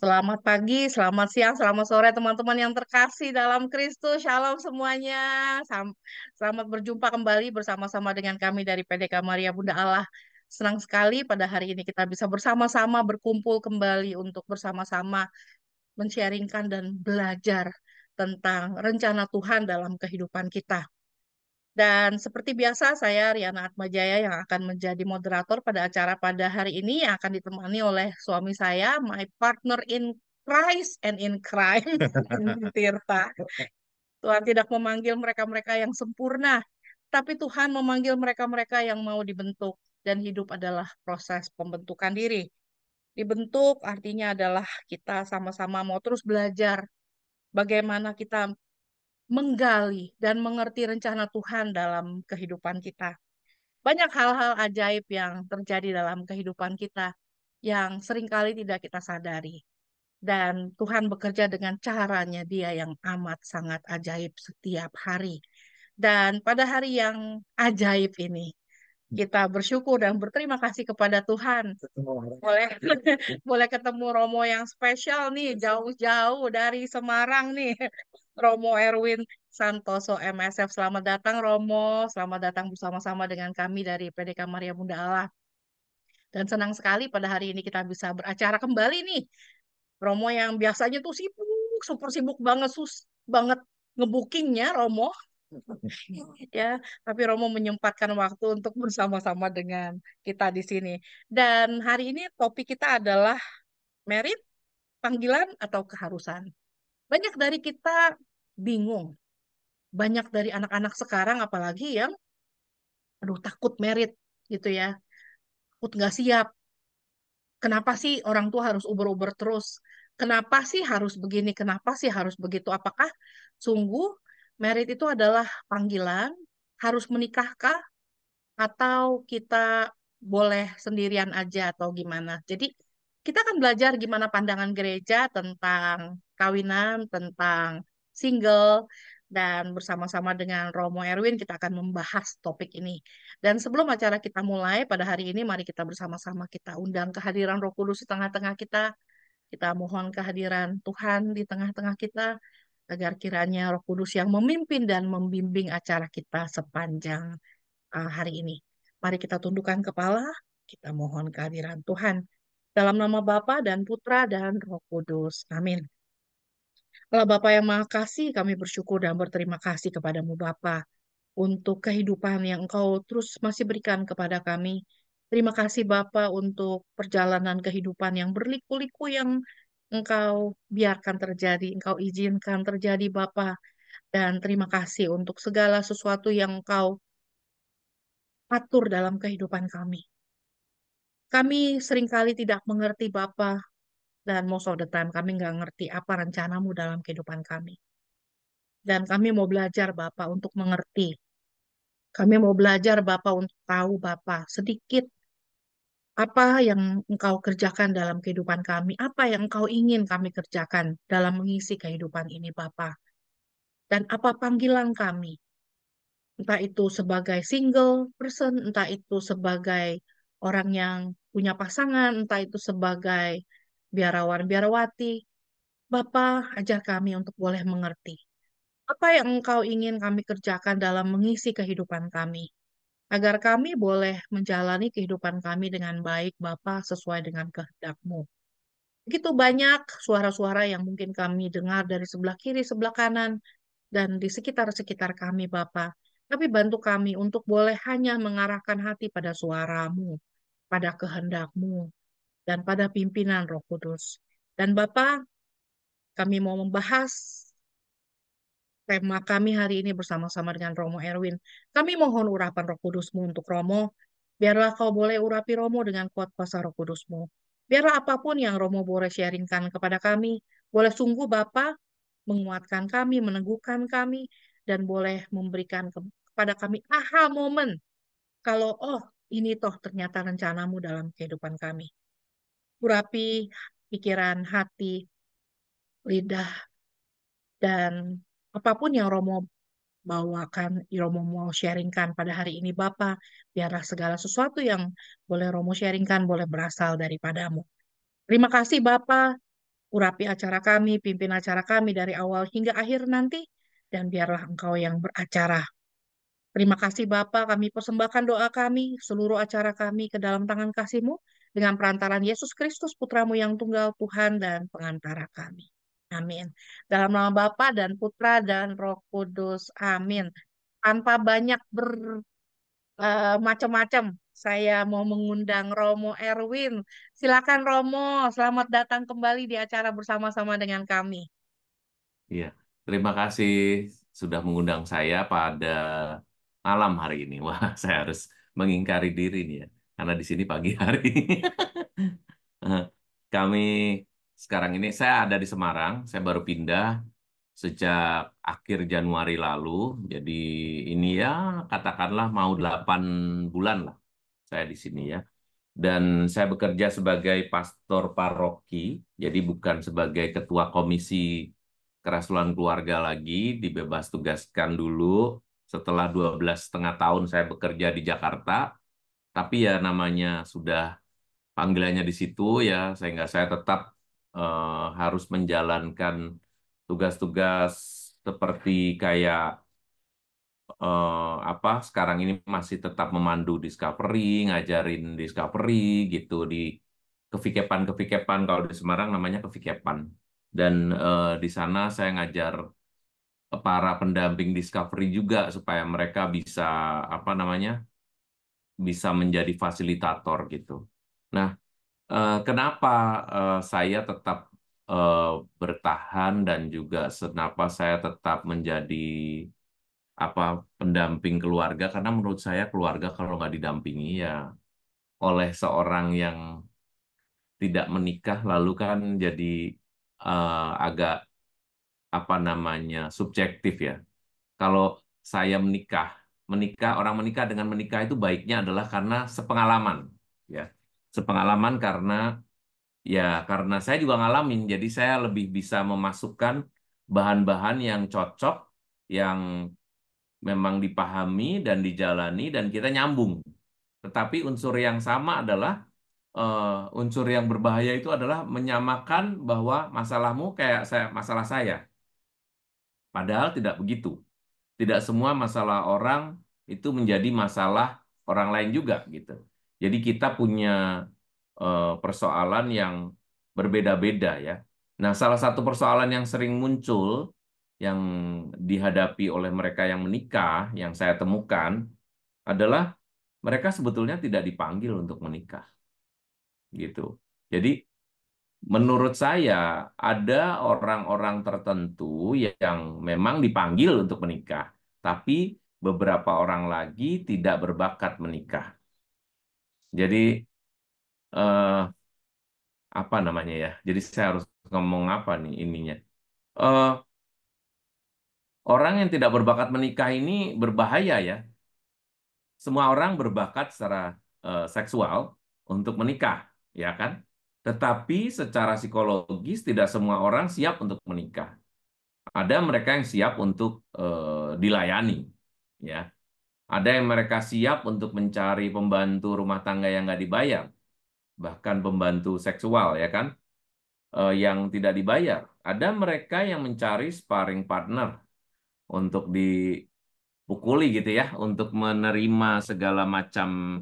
Selamat pagi, selamat siang, selamat sore teman-teman yang terkasih dalam Kristus. Shalom semuanya. selamat berjumpa kembali bersama-sama dengan kami dari PDK Maria Bunda Allah. Senang sekali pada hari ini kita bisa bersama-sama berkumpul kembali untuk bersama-sama mensharingkan dan belajar tentang rencana Tuhan dalam kehidupan kita. Dan seperti biasa, saya Riana Atmajaya yang akan menjadi moderator pada acara pada hari ini yang akan ditemani oleh suami saya, my partner in Christ and in crime, Tirta. Tuhan tidak memanggil mereka-mereka yang sempurna, tapi Tuhan memanggil mereka-mereka yang mau dibentuk. Dan hidup adalah proses pembentukan diri. Dibentuk artinya adalah kita sama-sama mau terus belajar bagaimana kita menggali dan mengerti rencana Tuhan dalam kehidupan kita. Banyak hal-hal ajaib yang terjadi dalam kehidupan kita yang seringkali tidak kita sadari. Dan Tuhan bekerja dengan caranya dia yang amat sangat ajaib setiap hari. Dan pada hari yang ajaib ini, kita bersyukur dan berterima kasih kepada Tuhan. Boleh boleh ketemu Romo yang spesial nih jauh-jauh dari Semarang nih. Romo Erwin Santoso MSF. Selamat datang Romo, selamat datang bersama-sama dengan kami dari PDK Maria Bunda Allah. Dan senang sekali pada hari ini kita bisa beracara kembali nih. Romo yang biasanya tuh sibuk, super sibuk banget, sus banget ngebukingnya Romo. ya, tapi Romo menyempatkan waktu untuk bersama-sama dengan kita di sini. Dan hari ini topik kita adalah merit, panggilan atau keharusan. Banyak dari kita bingung. Banyak dari anak-anak sekarang apalagi yang aduh takut merit gitu ya. Takut nggak siap. Kenapa sih orang tua harus uber-uber terus? Kenapa sih harus begini? Kenapa sih harus begitu? Apakah sungguh merit itu adalah panggilan? Harus menikahkah? Atau kita boleh sendirian aja atau gimana? Jadi kita akan belajar gimana pandangan gereja tentang perkawinan, tentang single, dan bersama-sama dengan Romo Erwin kita akan membahas topik ini. Dan sebelum acara kita mulai pada hari ini mari kita bersama-sama kita undang kehadiran Roh Kudus di tengah-tengah kita. Kita mohon kehadiran Tuhan di tengah-tengah kita agar kiranya Roh Kudus yang memimpin dan membimbing acara kita sepanjang eh, hari ini. Mari kita tundukkan kepala, kita mohon kehadiran Tuhan. Dalam nama Bapa dan Putra dan Roh Kudus. Amin. Allah Bapa yang Maha Kasih, kami bersyukur dan berterima kasih kepadamu Bapa untuk kehidupan yang Engkau terus masih berikan kepada kami. Terima kasih Bapa untuk perjalanan kehidupan yang berliku-liku yang Engkau biarkan terjadi, Engkau izinkan terjadi Bapa. Dan terima kasih untuk segala sesuatu yang Engkau atur dalam kehidupan kami. Kami seringkali tidak mengerti Bapa dan most of the time kami nggak ngerti apa rencanamu dalam kehidupan kami. Dan kami mau belajar Bapak untuk mengerti. Kami mau belajar Bapak untuk tahu Bapak sedikit apa yang engkau kerjakan dalam kehidupan kami, apa yang engkau ingin kami kerjakan dalam mengisi kehidupan ini Bapak. Dan apa panggilan kami, entah itu sebagai single person, entah itu sebagai orang yang punya pasangan, entah itu sebagai biarawan, biarawati, Bapa, ajar kami untuk boleh mengerti apa yang Engkau ingin kami kerjakan dalam mengisi kehidupan kami, agar kami boleh menjalani kehidupan kami dengan baik, Bapa, sesuai dengan kehendakmu Begitu banyak suara-suara yang mungkin kami dengar dari sebelah kiri, sebelah kanan, dan di sekitar-sekitar kami, Bapa. Tapi bantu kami untuk boleh hanya mengarahkan hati pada suaramu, pada kehendakmu dan pada pimpinan Roh Kudus. Dan Bapa, kami mau membahas tema kami hari ini bersama-sama dengan Romo Erwin. Kami mohon urapan Roh Kudusmu untuk Romo. Biarlah kau boleh urapi Romo dengan kuat kuasa Roh Kudusmu. Biarlah apapun yang Romo boleh sharingkan kepada kami, boleh sungguh Bapa menguatkan kami, meneguhkan kami, dan boleh memberikan kepada kami aha momen kalau oh ini toh ternyata rencanamu dalam kehidupan kami urapi pikiran, hati, lidah, dan apapun yang Romo bawakan, Romo mau sharingkan pada hari ini Bapa, biarlah segala sesuatu yang boleh Romo sharingkan boleh berasal daripadamu. Terima kasih Bapa, urapi acara kami, pimpin acara kami dari awal hingga akhir nanti, dan biarlah Engkau yang beracara. Terima kasih Bapa, kami persembahkan doa kami, seluruh acara kami ke dalam tangan kasih-Mu, dengan perantaran Yesus Kristus putramu yang tunggal Tuhan dan pengantara kami. Amin. Dalam nama Bapa dan Putra dan Roh Kudus. Amin. Tanpa banyak ber uh, macam-macam, saya mau mengundang Romo Erwin. Silakan Romo, selamat datang kembali di acara bersama-sama dengan kami. Iya, terima kasih sudah mengundang saya pada malam hari ini. Wah, saya harus mengingkari diri nih ya karena di sini pagi hari. Kami sekarang ini saya ada di Semarang, saya baru pindah sejak akhir Januari lalu. Jadi ini ya katakanlah mau 8 bulan lah saya di sini ya. Dan saya bekerja sebagai pastor paroki, jadi bukan sebagai ketua komisi kerasulan keluarga lagi, dibebas tugaskan dulu setelah 12 setengah tahun saya bekerja di Jakarta, tapi ya namanya sudah panggilannya di situ ya, sehingga saya tetap uh, harus menjalankan tugas-tugas seperti kayak uh, apa sekarang ini masih tetap memandu discovery, ngajarin discovery gitu di kevikepan-kevikepan kalau di Semarang namanya kevikepan. Dan uh, di sana saya ngajar para pendamping discovery juga supaya mereka bisa apa namanya bisa menjadi fasilitator gitu. Nah, eh, kenapa eh, saya tetap eh, bertahan dan juga kenapa saya tetap menjadi apa pendamping keluarga karena menurut saya keluarga kalau nggak didampingi ya oleh seorang yang tidak menikah lalu kan jadi uh, agak apa namanya subjektif ya. Kalau saya menikah menikah orang menikah dengan menikah itu baiknya adalah karena sepengalaman ya sepengalaman karena ya karena saya juga ngalamin jadi saya lebih bisa memasukkan bahan-bahan yang cocok yang memang dipahami dan dijalani dan kita nyambung tetapi unsur yang sama adalah uh, unsur yang berbahaya itu adalah menyamakan bahwa masalahmu kayak saya masalah saya padahal tidak begitu tidak semua masalah orang itu menjadi masalah orang lain juga gitu. Jadi kita punya eh, persoalan yang berbeda-beda ya. Nah, salah satu persoalan yang sering muncul yang dihadapi oleh mereka yang menikah yang saya temukan adalah mereka sebetulnya tidak dipanggil untuk menikah. Gitu. Jadi menurut saya ada orang-orang tertentu yang memang dipanggil untuk menikah, tapi beberapa orang lagi tidak berbakat menikah. Jadi eh, apa namanya ya? Jadi saya harus ngomong apa nih ininya? Eh, orang yang tidak berbakat menikah ini berbahaya ya. Semua orang berbakat secara eh, seksual untuk menikah, ya kan? Tetapi secara psikologis tidak semua orang siap untuk menikah. Ada mereka yang siap untuk e, dilayani, ya. Ada yang mereka siap untuk mencari pembantu rumah tangga yang nggak dibayar, bahkan pembantu seksual, ya kan, e, yang tidak dibayar. Ada mereka yang mencari sparring partner untuk dipukuli gitu ya, untuk menerima segala macam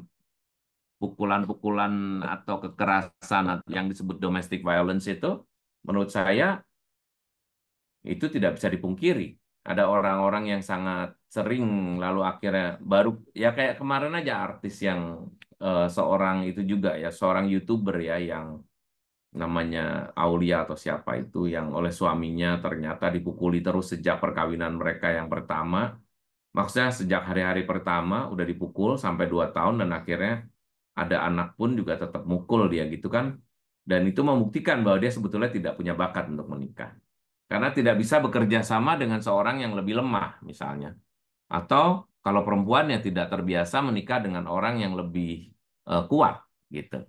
pukulan-pukulan atau kekerasan yang disebut domestic violence itu menurut saya itu tidak bisa dipungkiri. Ada orang-orang yang sangat sering lalu akhirnya baru ya kayak kemarin aja artis yang uh, seorang itu juga ya seorang YouTuber ya yang namanya Aulia atau siapa itu yang oleh suaminya ternyata dipukuli terus sejak perkawinan mereka yang pertama. Maksudnya sejak hari-hari pertama udah dipukul sampai dua tahun dan akhirnya ada anak pun juga tetap mukul dia gitu kan dan itu membuktikan bahwa dia sebetulnya tidak punya bakat untuk menikah karena tidak bisa bekerja sama dengan seorang yang lebih lemah misalnya atau kalau perempuan yang tidak terbiasa menikah dengan orang yang lebih uh, kuat gitu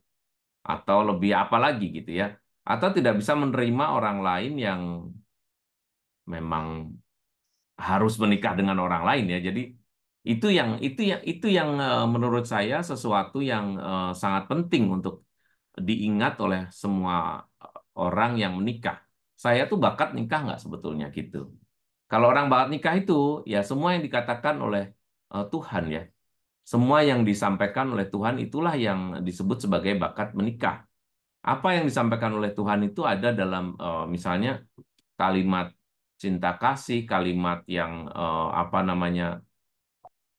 atau lebih apa lagi gitu ya atau tidak bisa menerima orang lain yang memang harus menikah dengan orang lain ya jadi itu yang itu yang itu yang eh, menurut saya sesuatu yang eh, sangat penting untuk diingat oleh semua eh, orang yang menikah. Saya tuh bakat nikah nggak sebetulnya gitu. Kalau orang bakat nikah itu ya semua yang dikatakan oleh Tuhan ya. Semua yang disampaikan oleh Tuhan itulah yang disebut sebagai bakat menikah. Apa yang disampaikan oleh Tuhan itu ada dalam misalnya kalimat cinta kasih, kalimat yang apa namanya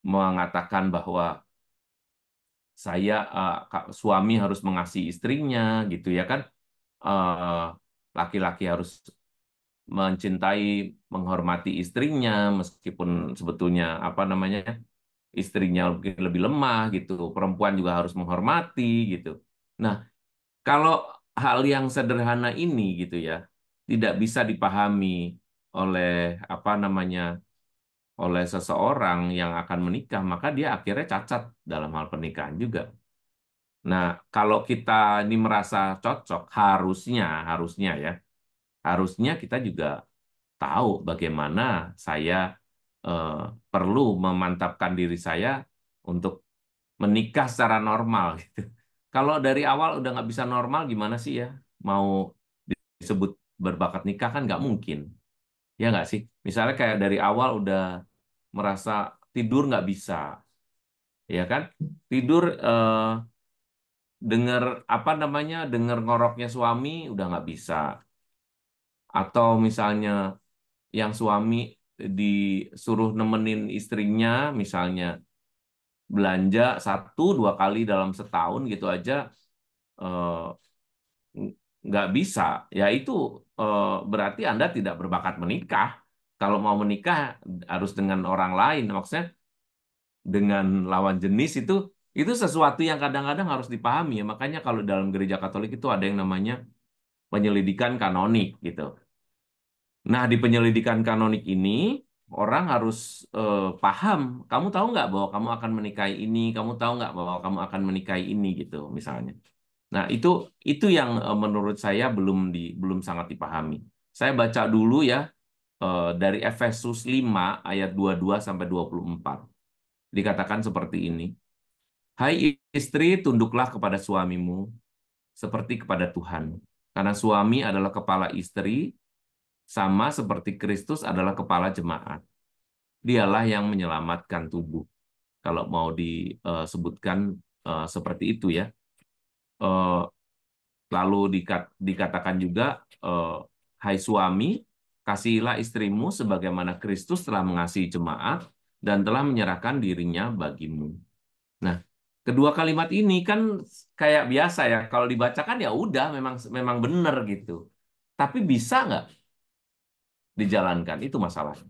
mengatakan bahwa saya uh, suami harus mengasihi istrinya gitu ya kan eh, laki-laki uh, harus mencintai menghormati istrinya meskipun sebetulnya apa namanya istrinya mungkin lebih lemah gitu perempuan juga harus menghormati gitu nah kalau hal yang sederhana ini gitu ya tidak bisa dipahami oleh apa namanya oleh seseorang yang akan menikah, maka dia akhirnya cacat dalam hal pernikahan juga. Nah, kalau kita ini merasa cocok, harusnya, harusnya ya, harusnya kita juga tahu bagaimana saya eh, perlu memantapkan diri saya untuk menikah secara normal. Gitu. Kalau dari awal udah nggak bisa normal, gimana sih ya? Mau disebut berbakat nikah kan nggak mungkin. Ya nggak sih? Misalnya kayak dari awal udah merasa tidur nggak bisa, ya kan? Tidur eh, dengar apa namanya, dengar ngoroknya suami udah nggak bisa, atau misalnya yang suami disuruh nemenin istrinya misalnya belanja satu dua kali dalam setahun gitu aja eh, nggak bisa ya itu eh, berarti anda tidak berbakat menikah kalau mau menikah harus dengan orang lain maksudnya dengan lawan jenis itu itu sesuatu yang kadang-kadang harus dipahami ya makanya kalau dalam gereja Katolik itu ada yang namanya penyelidikan kanonik gitu nah di penyelidikan kanonik ini orang harus eh, paham kamu tahu nggak bahwa kamu akan menikahi ini kamu tahu nggak bahwa kamu akan menikahi ini gitu misalnya nah itu itu yang eh, menurut saya belum di belum sangat dipahami saya baca dulu ya Eh, dari Efesus 5 ayat 22 sampai 24. Dikatakan seperti ini. Hai istri, tunduklah kepada suamimu seperti kepada Tuhan. Karena suami adalah kepala istri, sama seperti Kristus adalah kepala jemaat. Dialah yang menyelamatkan tubuh. Kalau mau disebutkan eh, eh, seperti itu ya. Lalu dikatakan juga, hai suami, Kasihilah istrimu sebagaimana Kristus telah mengasihi jemaat dan telah menyerahkan dirinya bagimu. Nah, kedua kalimat ini kan kayak biasa ya. Kalau dibacakan ya udah memang memang benar gitu. Tapi bisa nggak dijalankan? Itu masalahnya.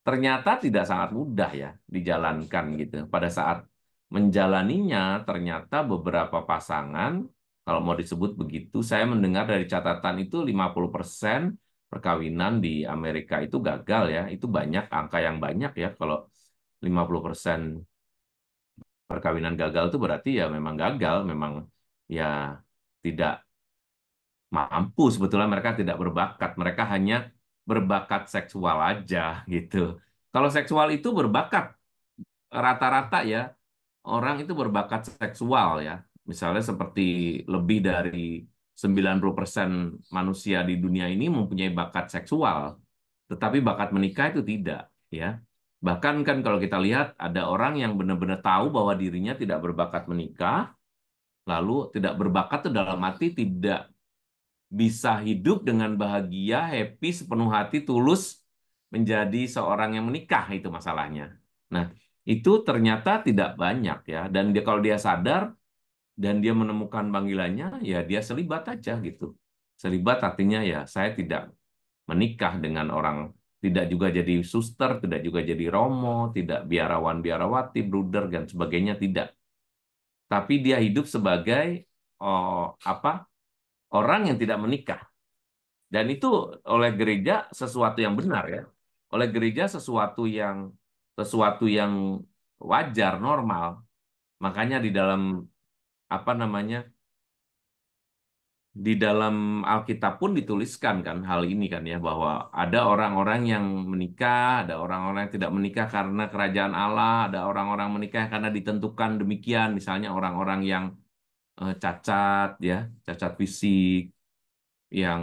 Ternyata tidak sangat mudah ya dijalankan gitu. Pada saat menjalaninya ternyata beberapa pasangan kalau mau disebut begitu, saya mendengar dari catatan itu 50% perkawinan di Amerika itu gagal ya. Itu banyak angka yang banyak ya kalau 50% perkawinan gagal itu berarti ya memang gagal, memang ya tidak mampu sebetulnya mereka tidak berbakat, mereka hanya berbakat seksual aja gitu. Kalau seksual itu berbakat rata-rata ya orang itu berbakat seksual ya. Misalnya seperti lebih dari 90% manusia di dunia ini mempunyai bakat seksual, tetapi bakat menikah itu tidak, ya. Bahkan kan kalau kita lihat ada orang yang benar-benar tahu bahwa dirinya tidak berbakat menikah, lalu tidak berbakat itu dalam mati tidak bisa hidup dengan bahagia, happy, sepenuh hati, tulus menjadi seorang yang menikah itu masalahnya. Nah, itu ternyata tidak banyak ya dan dia kalau dia sadar dan dia menemukan panggilannya, ya dia selibat aja gitu. Selibat artinya ya saya tidak menikah dengan orang, tidak juga jadi suster, tidak juga jadi romo, tidak biarawan-biarawati, bruder dan sebagainya tidak. Tapi dia hidup sebagai oh, apa orang yang tidak menikah. Dan itu oleh gereja sesuatu yang benar ya. Oleh gereja sesuatu yang sesuatu yang wajar, normal. Makanya di dalam apa namanya di dalam Alkitab pun dituliskan kan hal ini kan ya bahwa ada orang-orang yang menikah, ada orang-orang yang tidak menikah karena kerajaan Allah, ada orang-orang menikah karena ditentukan demikian, misalnya orang-orang yang eh, cacat ya, cacat fisik yang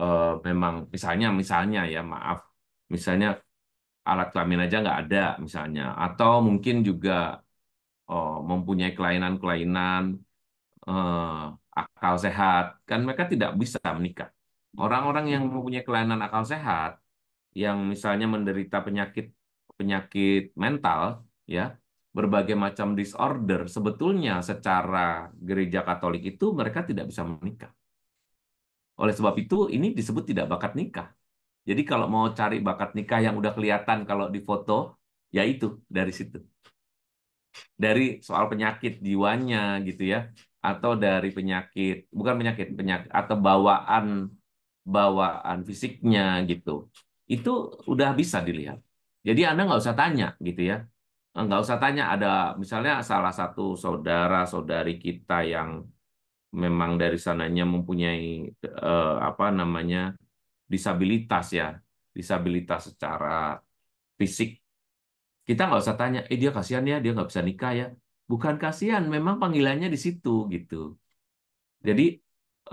eh, memang misalnya misalnya ya maaf, misalnya alat kelamin aja nggak ada misalnya atau mungkin juga oh, mempunyai kelainan-kelainan eh, akal sehat, kan mereka tidak bisa menikah. Orang-orang yang hmm. mempunyai kelainan akal sehat, yang misalnya menderita penyakit penyakit mental, ya berbagai macam disorder, sebetulnya secara gereja Katolik itu mereka tidak bisa menikah. Oleh sebab itu, ini disebut tidak bakat nikah. Jadi kalau mau cari bakat nikah yang udah kelihatan kalau di foto, ya itu dari situ dari soal penyakit jiwanya gitu ya atau dari penyakit bukan penyakit penyakit atau bawaan bawaan fisiknya gitu itu udah bisa dilihat jadi anda nggak usah tanya gitu ya nggak usah tanya ada misalnya salah satu saudara saudari kita yang memang dari sananya mempunyai eh, apa namanya disabilitas ya disabilitas secara fisik kita nggak usah tanya, eh dia kasihan ya, dia nggak bisa nikah ya. Bukan kasihan, memang panggilannya di situ gitu. Jadi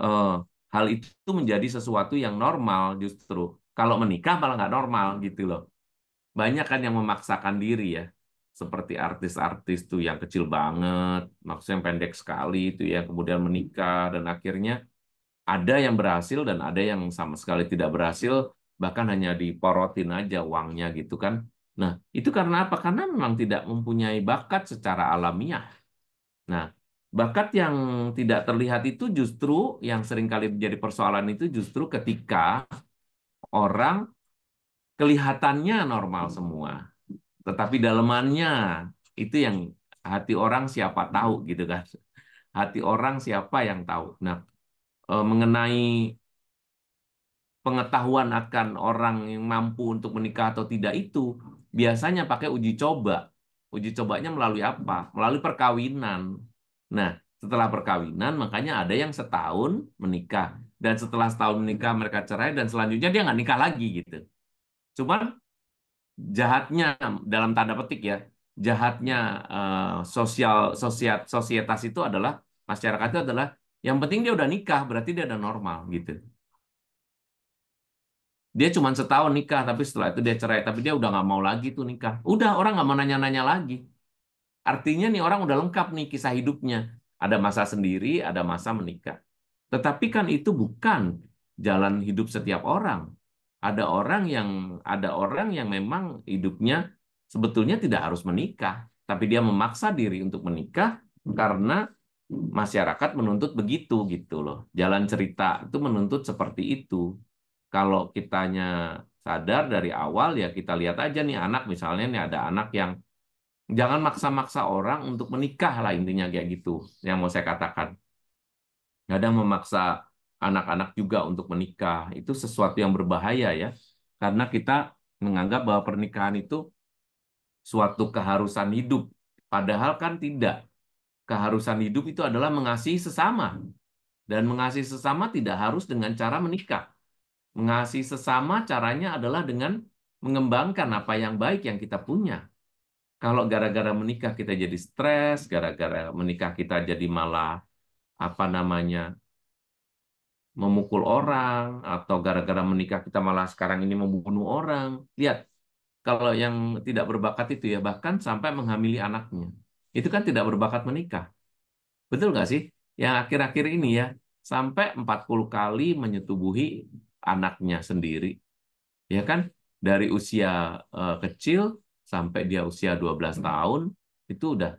eh, hal itu menjadi sesuatu yang normal justru. Kalau menikah malah nggak normal gitu loh. Banyak kan yang memaksakan diri ya. Seperti artis-artis tuh yang kecil banget, maksudnya yang pendek sekali itu ya, kemudian menikah dan akhirnya ada yang berhasil dan ada yang sama sekali tidak berhasil bahkan hanya diporotin aja uangnya gitu kan Nah, itu karena apa? Karena memang tidak mempunyai bakat secara alamiah. Nah, bakat yang tidak terlihat itu justru yang seringkali menjadi persoalan itu justru ketika orang kelihatannya normal semua, tetapi dalemannya itu yang hati orang siapa tahu gitu kan. Hati orang siapa yang tahu. Nah, e, mengenai pengetahuan akan orang yang mampu untuk menikah atau tidak itu biasanya pakai uji coba. Uji cobanya melalui apa? Melalui perkawinan. Nah, setelah perkawinan makanya ada yang setahun menikah. Dan setelah setahun menikah mereka cerai dan selanjutnya dia nggak nikah lagi gitu. Cuman jahatnya dalam tanda petik ya, jahatnya uh, sosial sosiat, sosietas itu adalah masyarakat itu adalah yang penting dia udah nikah berarti dia udah normal gitu dia cuma setahun nikah tapi setelah itu dia cerai tapi dia udah nggak mau lagi tuh nikah udah orang nggak mau nanya-nanya lagi artinya nih orang udah lengkap nih kisah hidupnya ada masa sendiri ada masa menikah tetapi kan itu bukan jalan hidup setiap orang ada orang yang ada orang yang memang hidupnya sebetulnya tidak harus menikah tapi dia memaksa diri untuk menikah karena masyarakat menuntut begitu gitu loh jalan cerita itu menuntut seperti itu kalau kitanya sadar dari awal ya kita lihat aja nih anak misalnya nih ada anak yang jangan maksa-maksa orang untuk menikah lah intinya kayak gitu yang mau saya katakan. Kadang memaksa anak-anak juga untuk menikah itu sesuatu yang berbahaya ya karena kita menganggap bahwa pernikahan itu suatu keharusan hidup padahal kan tidak keharusan hidup itu adalah mengasihi sesama dan mengasihi sesama tidak harus dengan cara menikah Mengasihi sesama caranya adalah dengan mengembangkan apa yang baik yang kita punya. Kalau gara-gara menikah kita jadi stres, gara-gara menikah kita jadi malah apa namanya memukul orang atau gara-gara menikah kita malah sekarang ini membunuh orang. Lihat, kalau yang tidak berbakat itu ya bahkan sampai menghamili anaknya. Itu kan tidak berbakat menikah. Betul nggak sih? Yang akhir-akhir ini ya, sampai 40 kali menyetubuhi anaknya sendiri. Ya kan? Dari usia eh, kecil sampai dia usia 12 tahun itu udah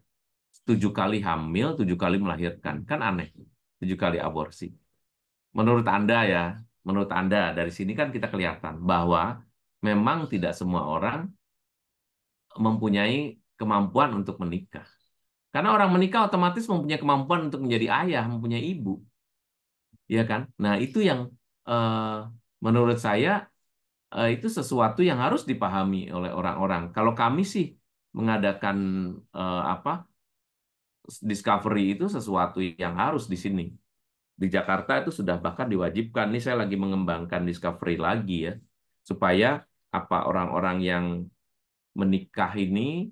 tujuh kali hamil, tujuh kali melahirkan. Kan aneh. Tujuh kali aborsi. Menurut Anda ya, menurut Anda dari sini kan kita kelihatan bahwa memang tidak semua orang mempunyai kemampuan untuk menikah. Karena orang menikah otomatis mempunyai kemampuan untuk menjadi ayah, mempunyai ibu. Ya kan? Nah, itu yang Eh, menurut saya eh, itu sesuatu yang harus dipahami oleh orang-orang. Kalau kami sih mengadakan eh, apa discovery itu sesuatu yang harus di sini. Di Jakarta itu sudah bahkan diwajibkan. Ini saya lagi mengembangkan discovery lagi ya supaya apa orang-orang yang menikah ini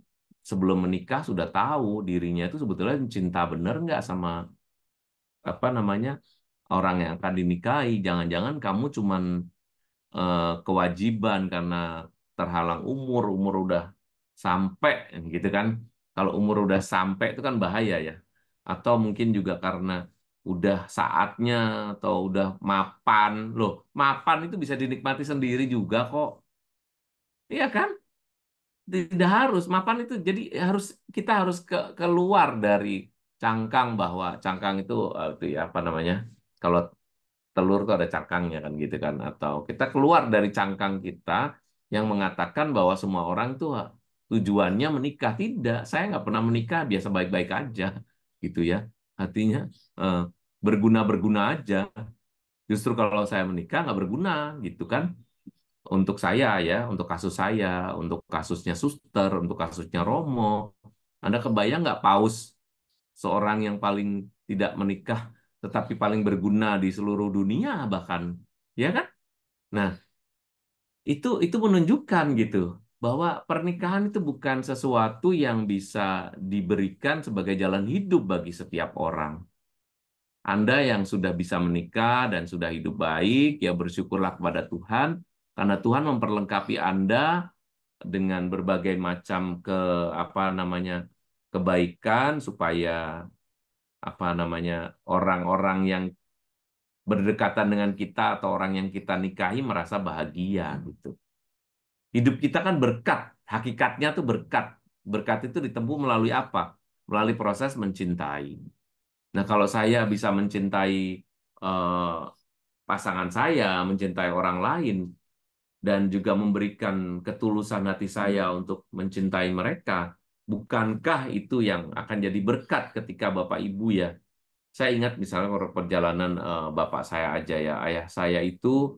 sebelum menikah sudah tahu dirinya itu sebetulnya cinta benar nggak sama apa namanya orang yang akan dinikahi, jangan-jangan kamu cuman uh, kewajiban karena terhalang umur, umur udah sampai gitu kan. Kalau umur udah sampai itu kan bahaya ya. Atau mungkin juga karena udah saatnya atau udah mapan. Loh, mapan itu bisa dinikmati sendiri juga kok. Iya kan? Tidak harus mapan itu jadi harus kita harus ke, keluar dari cangkang bahwa cangkang itu eh, ya, apa namanya? Kalau telur tuh ada cangkangnya kan gitu kan atau kita keluar dari cangkang kita yang mengatakan bahwa semua orang tuh tujuannya menikah tidak saya nggak pernah menikah biasa baik-baik aja gitu ya artinya eh, berguna berguna aja justru kalau saya menikah nggak berguna gitu kan untuk saya ya untuk kasus saya untuk kasusnya suster untuk kasusnya Romo anda kebayang nggak paus seorang yang paling tidak menikah tetapi paling berguna di seluruh dunia bahkan, ya kan? Nah, itu itu menunjukkan gitu bahwa pernikahan itu bukan sesuatu yang bisa diberikan sebagai jalan hidup bagi setiap orang. Anda yang sudah bisa menikah dan sudah hidup baik, ya bersyukurlah kepada Tuhan karena Tuhan memperlengkapi Anda dengan berbagai macam ke apa namanya kebaikan supaya apa namanya orang-orang yang berdekatan dengan kita atau orang yang kita nikahi merasa bahagia gitu. Hidup kita kan berkat, hakikatnya tuh berkat. Berkat itu ditempuh melalui apa? Melalui proses mencintai. Nah, kalau saya bisa mencintai eh, pasangan saya, mencintai orang lain, dan juga memberikan ketulusan hati saya hmm. untuk mencintai mereka, bukankah itu yang akan jadi berkat ketika Bapak Ibu ya? Saya ingat misalnya perjalanan eh, Bapak saya aja ya, ayah saya itu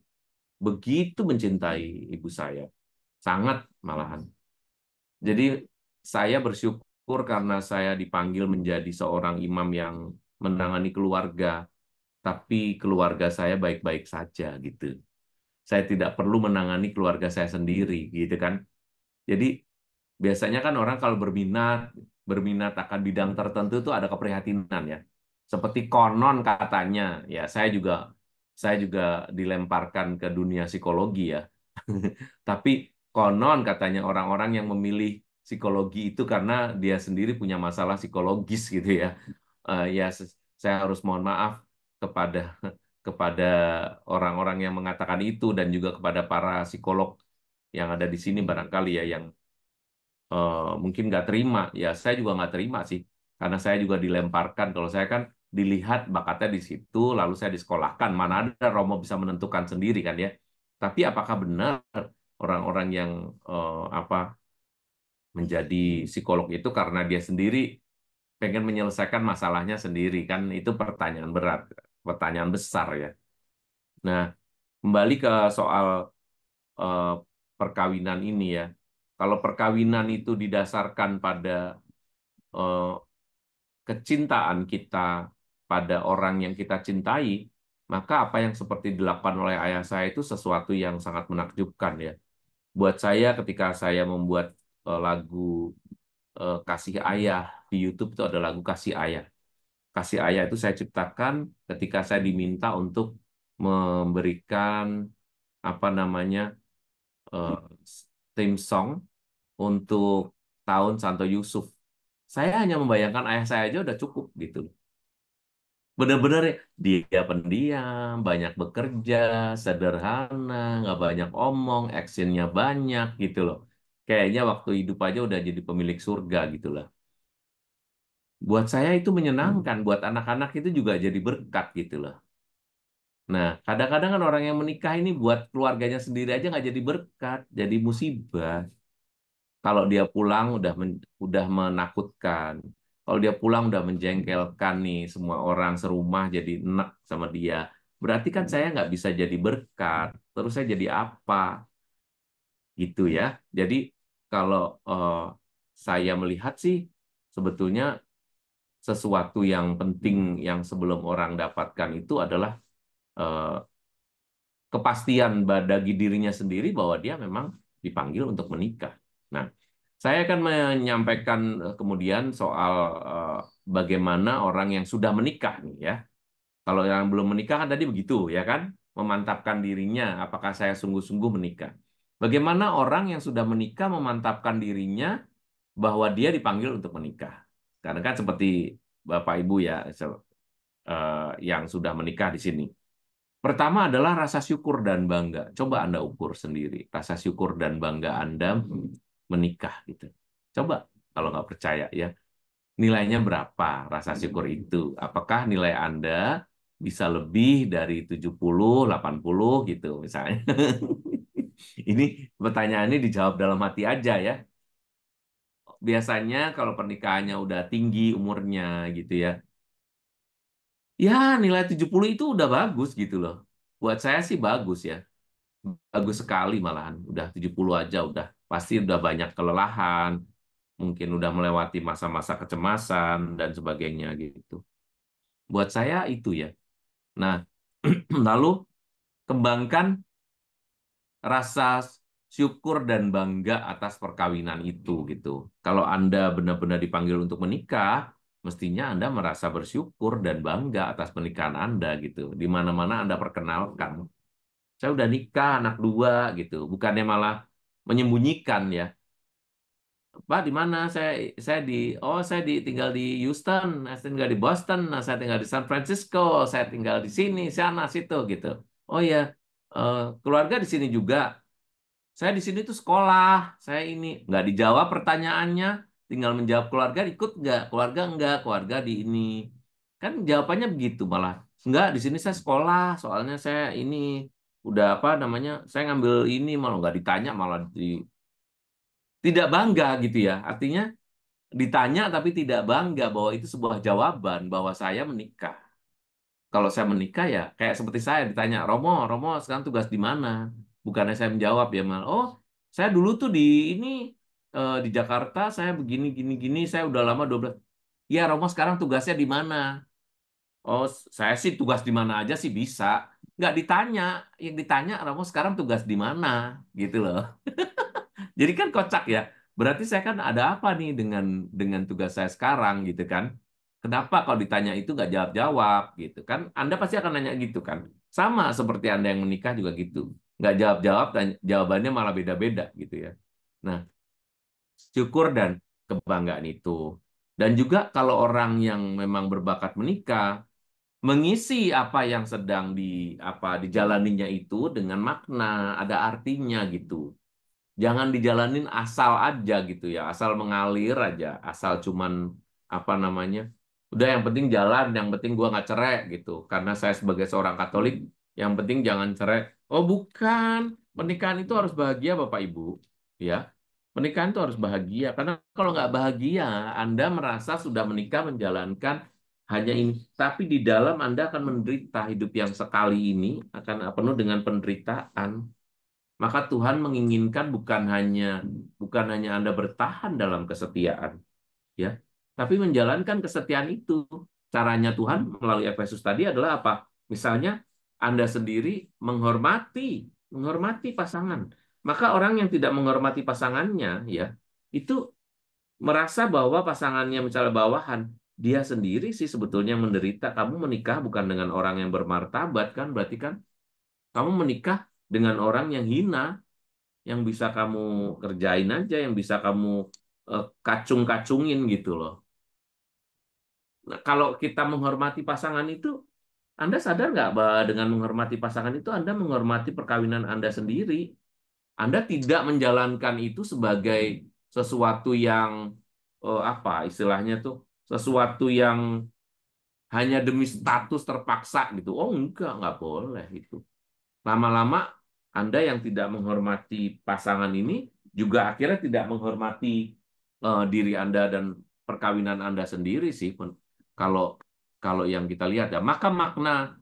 begitu mencintai ibu saya. Sangat malahan. Jadi saya bersyukur karena saya dipanggil menjadi seorang imam yang menangani keluarga, tapi keluarga saya baik-baik saja gitu. Saya tidak perlu menangani keluarga saya sendiri gitu kan. Jadi biasanya kan orang kalau berminat berminat akan bidang tertentu itu ada keprihatinan ya. Seperti konon katanya, ya saya juga saya juga dilemparkan ke dunia psikologi ya. Tapi konon katanya orang-orang yang memilih psikologi itu karena dia sendiri punya masalah psikologis gitu ya. Uh, ya saya harus mohon maaf kepada kepada orang-orang yang mengatakan itu dan juga kepada para psikolog yang ada di sini barangkali ya yang Eh, mungkin nggak terima ya saya juga nggak terima sih karena saya juga dilemparkan kalau saya kan dilihat bakatnya di situ lalu saya disekolahkan mana ada Romo bisa menentukan sendiri kan ya tapi apakah benar orang-orang yang uh, apa menjadi psikolog itu karena dia sendiri pengen menyelesaikan masalahnya sendiri kan itu pertanyaan berat pertanyaan besar ya nah kembali ke soal uh, perkawinan ini ya kalau perkawinan itu didasarkan pada eh, kecintaan kita pada orang yang kita cintai, maka apa yang seperti dilakukan oleh ayah saya itu sesuatu yang sangat menakjubkan ya. Buat saya ketika saya membuat eh, lagu eh, Kasih Ayah di YouTube itu ada lagu Kasih Ayah. Kasih Ayah itu saya ciptakan ketika saya diminta untuk memberikan apa namanya uh, theme song untuk tahun Santo Yusuf. Saya hanya membayangkan ayah saya aja udah cukup gitu. Benar-benar dia pendiam, banyak bekerja, sederhana, nggak banyak omong, actionnya banyak gitu loh. Kayaknya waktu hidup aja udah jadi pemilik surga gitu lah. Buat saya itu menyenangkan, hmm. buat anak-anak itu juga jadi berkat gitu loh. Nah, kadang-kadang kan orang yang menikah ini buat keluarganya sendiri aja nggak jadi berkat, jadi musibah. Kalau dia pulang udah men, udah menakutkan. Kalau dia pulang udah menjengkelkan nih semua orang serumah jadi enak sama dia. Berarti kan saya nggak bisa jadi berkat. Terus saya jadi apa? Gitu ya. Jadi kalau uh, saya melihat sih sebetulnya sesuatu yang penting yang sebelum orang dapatkan itu adalah uh, kepastian bagi dirinya sendiri bahwa dia memang dipanggil untuk menikah. Nah, saya akan menyampaikan eh, kemudian soal eh, bagaimana orang yang sudah menikah nih ya. Kalau yang belum menikah kan tadi begitu ya kan, memantapkan dirinya apakah saya sungguh-sungguh menikah. Bagaimana orang yang sudah menikah memantapkan dirinya bahwa dia dipanggil untuk menikah. Karena kan seperti Bapak Ibu ya eh, yang sudah menikah di sini. Pertama adalah rasa syukur dan bangga. Coba Anda ukur sendiri. Rasa syukur dan bangga Anda menikah gitu. Coba kalau nggak percaya ya, nilainya hmm. berapa rasa hmm. syukur itu? Apakah nilai Anda bisa lebih dari 70, 80 gitu misalnya. Ini pertanyaannya dijawab dalam hati aja ya. Biasanya kalau pernikahannya udah tinggi umurnya gitu ya. Ya, nilai 70 itu udah bagus gitu loh. Buat saya sih bagus ya. Bagus sekali malahan. Udah 70 aja udah pasti udah banyak kelelahan, mungkin udah melewati masa-masa kecemasan dan sebagainya gitu. Buat saya itu ya. Nah, lalu kembangkan rasa syukur dan bangga atas perkawinan itu gitu. Kalau Anda benar-benar dipanggil untuk menikah, mestinya Anda merasa bersyukur dan bangga atas pernikahan Anda gitu. Di mana-mana Anda perkenalkan. Saya udah nikah anak dua gitu. Bukannya malah menyembunyikan ya. Pak, di mana saya saya di oh saya di, tinggal di Houston, saya tinggal di Boston, nah, saya tinggal di San Francisco, saya tinggal di sini, sana situ gitu. Oh ya, uh, keluarga di sini juga. Saya di sini tuh sekolah, saya ini nggak dijawab pertanyaannya, tinggal menjawab keluarga ikut nggak, keluarga nggak, keluarga di ini. Kan jawabannya begitu malah. Nggak, di sini saya sekolah, soalnya saya ini udah apa namanya saya ngambil ini malah nggak ditanya malah di tidak bangga gitu ya artinya ditanya tapi tidak bangga bahwa itu sebuah jawaban bahwa saya menikah kalau saya menikah ya kayak seperti saya ditanya Romo Romo sekarang tugas di mana bukannya saya menjawab ya malah oh saya dulu tuh di ini eh, di Jakarta saya begini gini gini saya udah lama dua belas ya Romo sekarang tugasnya di mana oh saya sih tugas di mana aja sih bisa nggak ditanya yang ditanya Romo sekarang tugas di mana gitu loh jadi kan kocak ya berarti saya kan ada apa nih dengan dengan tugas saya sekarang gitu kan kenapa kalau ditanya itu nggak jawab jawab gitu kan Anda pasti akan nanya gitu kan sama seperti Anda yang menikah juga gitu nggak jawab jawab dan jawabannya malah beda beda gitu ya nah syukur dan kebanggaan itu dan juga kalau orang yang memang berbakat menikah mengisi apa yang sedang di apa dijalaninya itu dengan makna, ada artinya gitu. Jangan dijalanin asal aja gitu ya, asal mengalir aja, asal cuman apa namanya? Udah yang penting jalan, yang penting gua nggak cerai gitu. Karena saya sebagai seorang Katolik, yang penting jangan cerai. Oh, bukan. Pernikahan itu harus bahagia Bapak Ibu, ya. Pernikahan itu harus bahagia karena kalau nggak bahagia, Anda merasa sudah menikah menjalankan hanya ini. Tapi di dalam Anda akan menderita hidup yang sekali ini akan eh, penuh dengan penderitaan. Maka Tuhan menginginkan bukan hanya bukan hanya Anda bertahan dalam kesetiaan, ya, tapi menjalankan kesetiaan itu. Caranya Tuhan melalui Efesus tadi adalah apa? Misalnya Anda sendiri menghormati menghormati pasangan. Maka orang yang tidak menghormati pasangannya, ya, itu merasa bahwa pasangannya misalnya bawahan, dia sendiri sih sebetulnya menderita. Kamu menikah bukan dengan orang yang bermartabat kan, berarti kan kamu menikah dengan orang yang hina, yang bisa kamu kerjain aja, yang bisa kamu uh, kacung-kacungin gitu loh. Nah, kalau kita menghormati pasangan itu, Anda sadar nggak bahwa dengan menghormati pasangan itu Anda menghormati perkawinan Anda sendiri? Anda tidak menjalankan itu sebagai sesuatu yang eh, apa istilahnya tuh sesuatu yang hanya demi status terpaksa gitu. Oh enggak, enggak boleh itu. Lama-lama Anda yang tidak menghormati pasangan ini juga akhirnya tidak menghormati uh, diri Anda dan perkawinan Anda sendiri sih kalau kalau yang kita lihat ya. Maka makna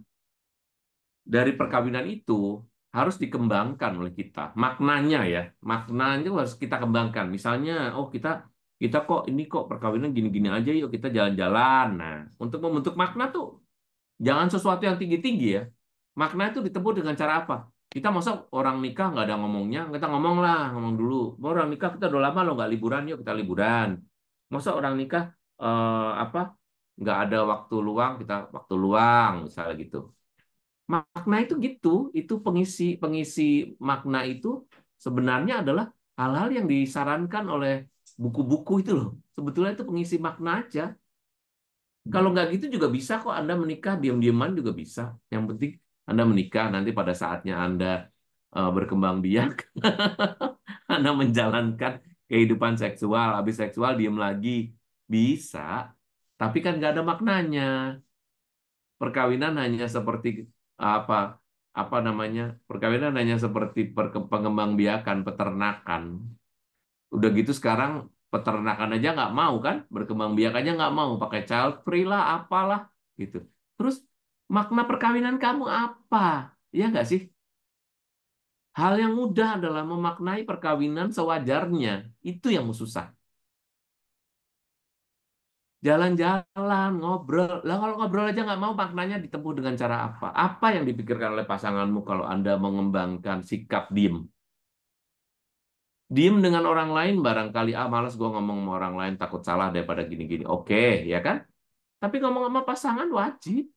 dari perkawinan itu harus dikembangkan oleh kita. Maknanya ya, maknanya harus kita kembangkan. Misalnya, oh kita kita kok ini kok perkawinan gini-gini aja yuk kita jalan-jalan. Nah, untuk membentuk makna tuh jangan sesuatu yang tinggi-tinggi ya. Makna itu ditempuh dengan cara apa? Kita masuk orang nikah nggak ada ngomongnya, kita ngomong lah, ngomong dulu. Orang nikah kita udah lama lo nggak liburan, yuk kita liburan. Masa orang nikah eh, apa nggak ada waktu luang, kita waktu luang misalnya gitu. Makna itu gitu, itu pengisi pengisi makna itu sebenarnya adalah hal-hal yang disarankan oleh buku-buku itu loh. Sebetulnya itu pengisi makna aja. Hmm. Kalau nggak gitu juga bisa kok Anda menikah, diam-diaman juga bisa. Yang penting Anda menikah, nanti pada saatnya Anda eh, berkembang biak, Anda menjalankan kehidupan seksual, habis seksual diam lagi. Bisa, tapi kan nggak ada maknanya. Perkawinan hanya seperti apa apa namanya perkawinan hanya seperti pengembang biakan peternakan Udah gitu sekarang peternakan aja nggak mau kan, berkembang biak aja nggak mau, pakai child free lah, apalah gitu. Terus makna perkawinan kamu apa? Ya nggak sih? Hal yang mudah adalah memaknai perkawinan sewajarnya. Itu yang susah. Jalan-jalan, ngobrol. Lah kalau ngobrol aja nggak mau, maknanya ditempuh dengan cara apa? Apa yang dipikirkan oleh pasanganmu kalau Anda mengembangkan sikap diem? Diem dengan orang lain barangkali ah malas gue ngomong sama orang lain takut salah daripada gini-gini. Oke, okay, ya kan? Tapi ngomong sama pasangan wajib.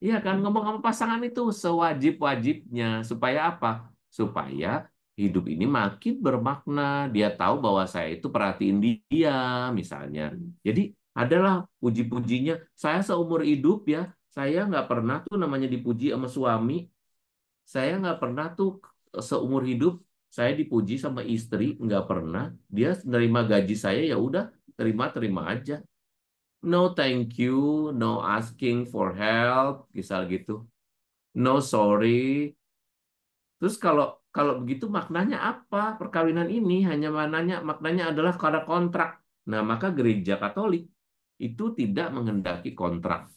Iya kan? Ngomong sama pasangan itu sewajib-wajibnya. Supaya apa? Supaya hidup ini makin bermakna. Dia tahu bahwa saya itu perhatiin dia, misalnya. Jadi adalah puji-pujinya. Saya seumur hidup ya, saya nggak pernah tuh namanya dipuji sama suami. Saya nggak pernah tuh seumur hidup saya dipuji sama istri nggak pernah dia nerima gaji saya ya udah terima terima aja no thank you no asking for help misal gitu no sorry terus kalau kalau begitu maknanya apa perkawinan ini hanya maknanya maknanya adalah karena kontrak nah maka gereja Katolik itu tidak menghendaki kontrak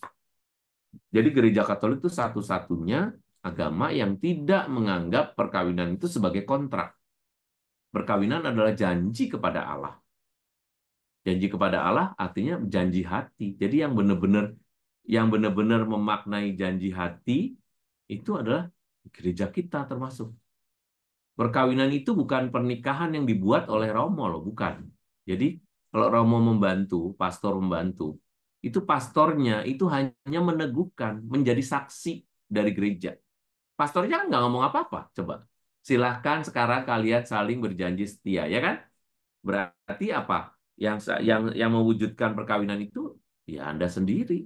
jadi gereja Katolik itu satu-satunya agama yang tidak menganggap perkawinan itu sebagai kontrak. Perkawinan adalah janji kepada Allah. Janji kepada Allah artinya janji hati. Jadi yang benar-benar yang benar-benar memaknai janji hati itu adalah gereja kita termasuk. Perkawinan itu bukan pernikahan yang dibuat oleh Romo loh, bukan. Jadi kalau Romo membantu, pastor membantu, itu pastornya itu hanya meneguhkan, menjadi saksi dari gereja. Pastornya kan nggak ngomong apa-apa. Coba silahkan sekarang kalian saling berjanji setia, ya kan? Berarti apa? Yang yang yang mewujudkan perkawinan itu ya Anda sendiri.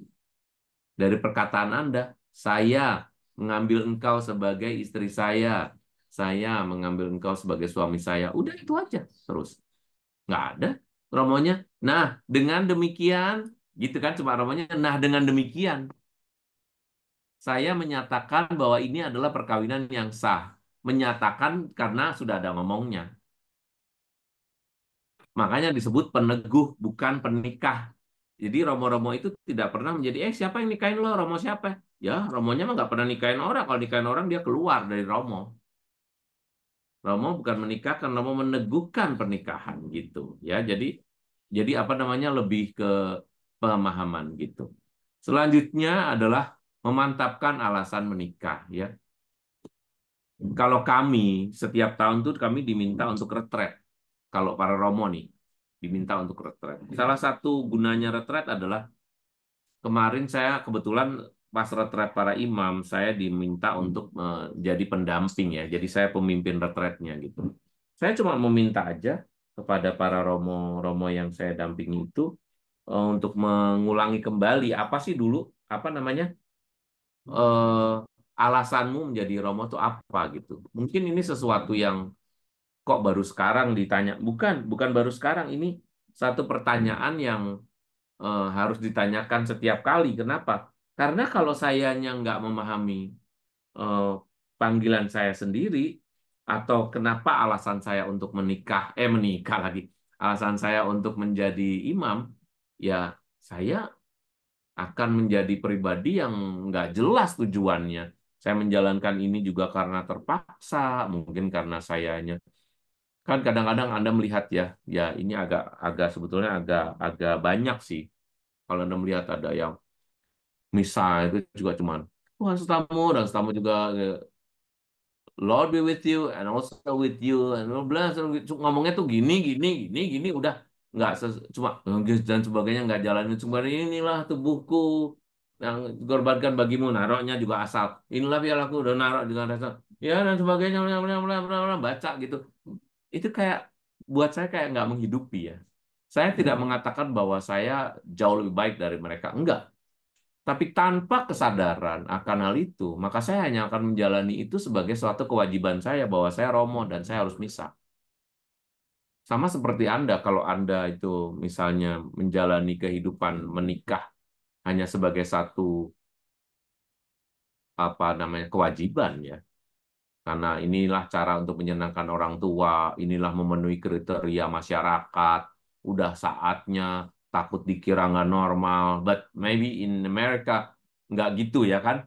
Dari perkataan Anda, saya mengambil engkau sebagai istri saya, saya mengambil engkau sebagai suami saya. Udah itu aja terus. Nggak ada romonya. Nah, dengan demikian, gitu kan cuma romonya. Nah, dengan demikian saya menyatakan bahwa ini adalah perkawinan yang sah. Menyatakan karena sudah ada ngomongnya. Makanya disebut peneguh, bukan penikah. Jadi romo-romo itu tidak pernah menjadi, eh siapa yang nikahin lo? Romo siapa? Ya, romonya mah nggak pernah nikahin orang. Kalau nikahin orang, dia keluar dari romo. Romo bukan menikahkan, Romo meneguhkan pernikahan gitu. Ya, jadi jadi apa namanya lebih ke pemahaman gitu. Selanjutnya adalah memantapkan alasan menikah ya. Kalau kami setiap tahun tuh kami diminta untuk retret. Kalau para romo nih diminta untuk retret. Iya. Salah satu gunanya retret adalah kemarin saya kebetulan pas retret para imam saya diminta hmm. untuk eh, jadi pendamping ya. Jadi saya pemimpin retretnya gitu. Saya cuma meminta aja kepada para romo-romo yang saya dampingi itu eh, untuk mengulangi kembali apa sih dulu apa namanya eh, alasanmu menjadi romo itu apa gitu. Mungkin ini sesuatu hmm. yang kok baru sekarang ditanya. Bukan, bukan baru sekarang. Ini satu pertanyaan hmm. yang eh, harus ditanyakan setiap kali. Kenapa? Karena kalau saya yang nggak memahami eh, panggilan saya sendiri, atau kenapa alasan saya untuk menikah, eh menikah lagi, alasan saya untuk menjadi imam, ya saya akan menjadi pribadi yang nggak jelas tujuannya. Saya menjalankan ini juga karena terpaksa, mungkin karena sayanya. Kan kadang-kadang Anda melihat ya, ya ini agak agak sebetulnya agak agak banyak sih. Kalau Anda melihat ada yang misal itu juga cuman Tuhan setamu dan setamu juga eh, Lord be with you and also with you and blah ngomongnya tuh gini gini gini gini udah nggak cuma dan sebagainya nggak jalan cuma inilah tubuhku yang korbankan bagimu naroknya juga asal inilah pialaku udah narok dengan rasa ya dan sebagainya bla bla bla bla bla baca gitu itu kayak buat saya kayak nggak menghidupi ya saya tidak hmm. mengatakan bahwa saya jauh lebih baik dari mereka enggak tapi tanpa kesadaran akan hal itu maka saya hanya akan menjalani itu sebagai suatu kewajiban saya bahwa saya romo dan saya harus misah sama seperti Anda kalau Anda itu misalnya menjalani kehidupan menikah hanya sebagai satu apa namanya kewajiban ya. Karena inilah cara untuk menyenangkan orang tua, inilah memenuhi kriteria masyarakat, udah saatnya takut dikira nggak normal, but maybe in America nggak gitu ya kan?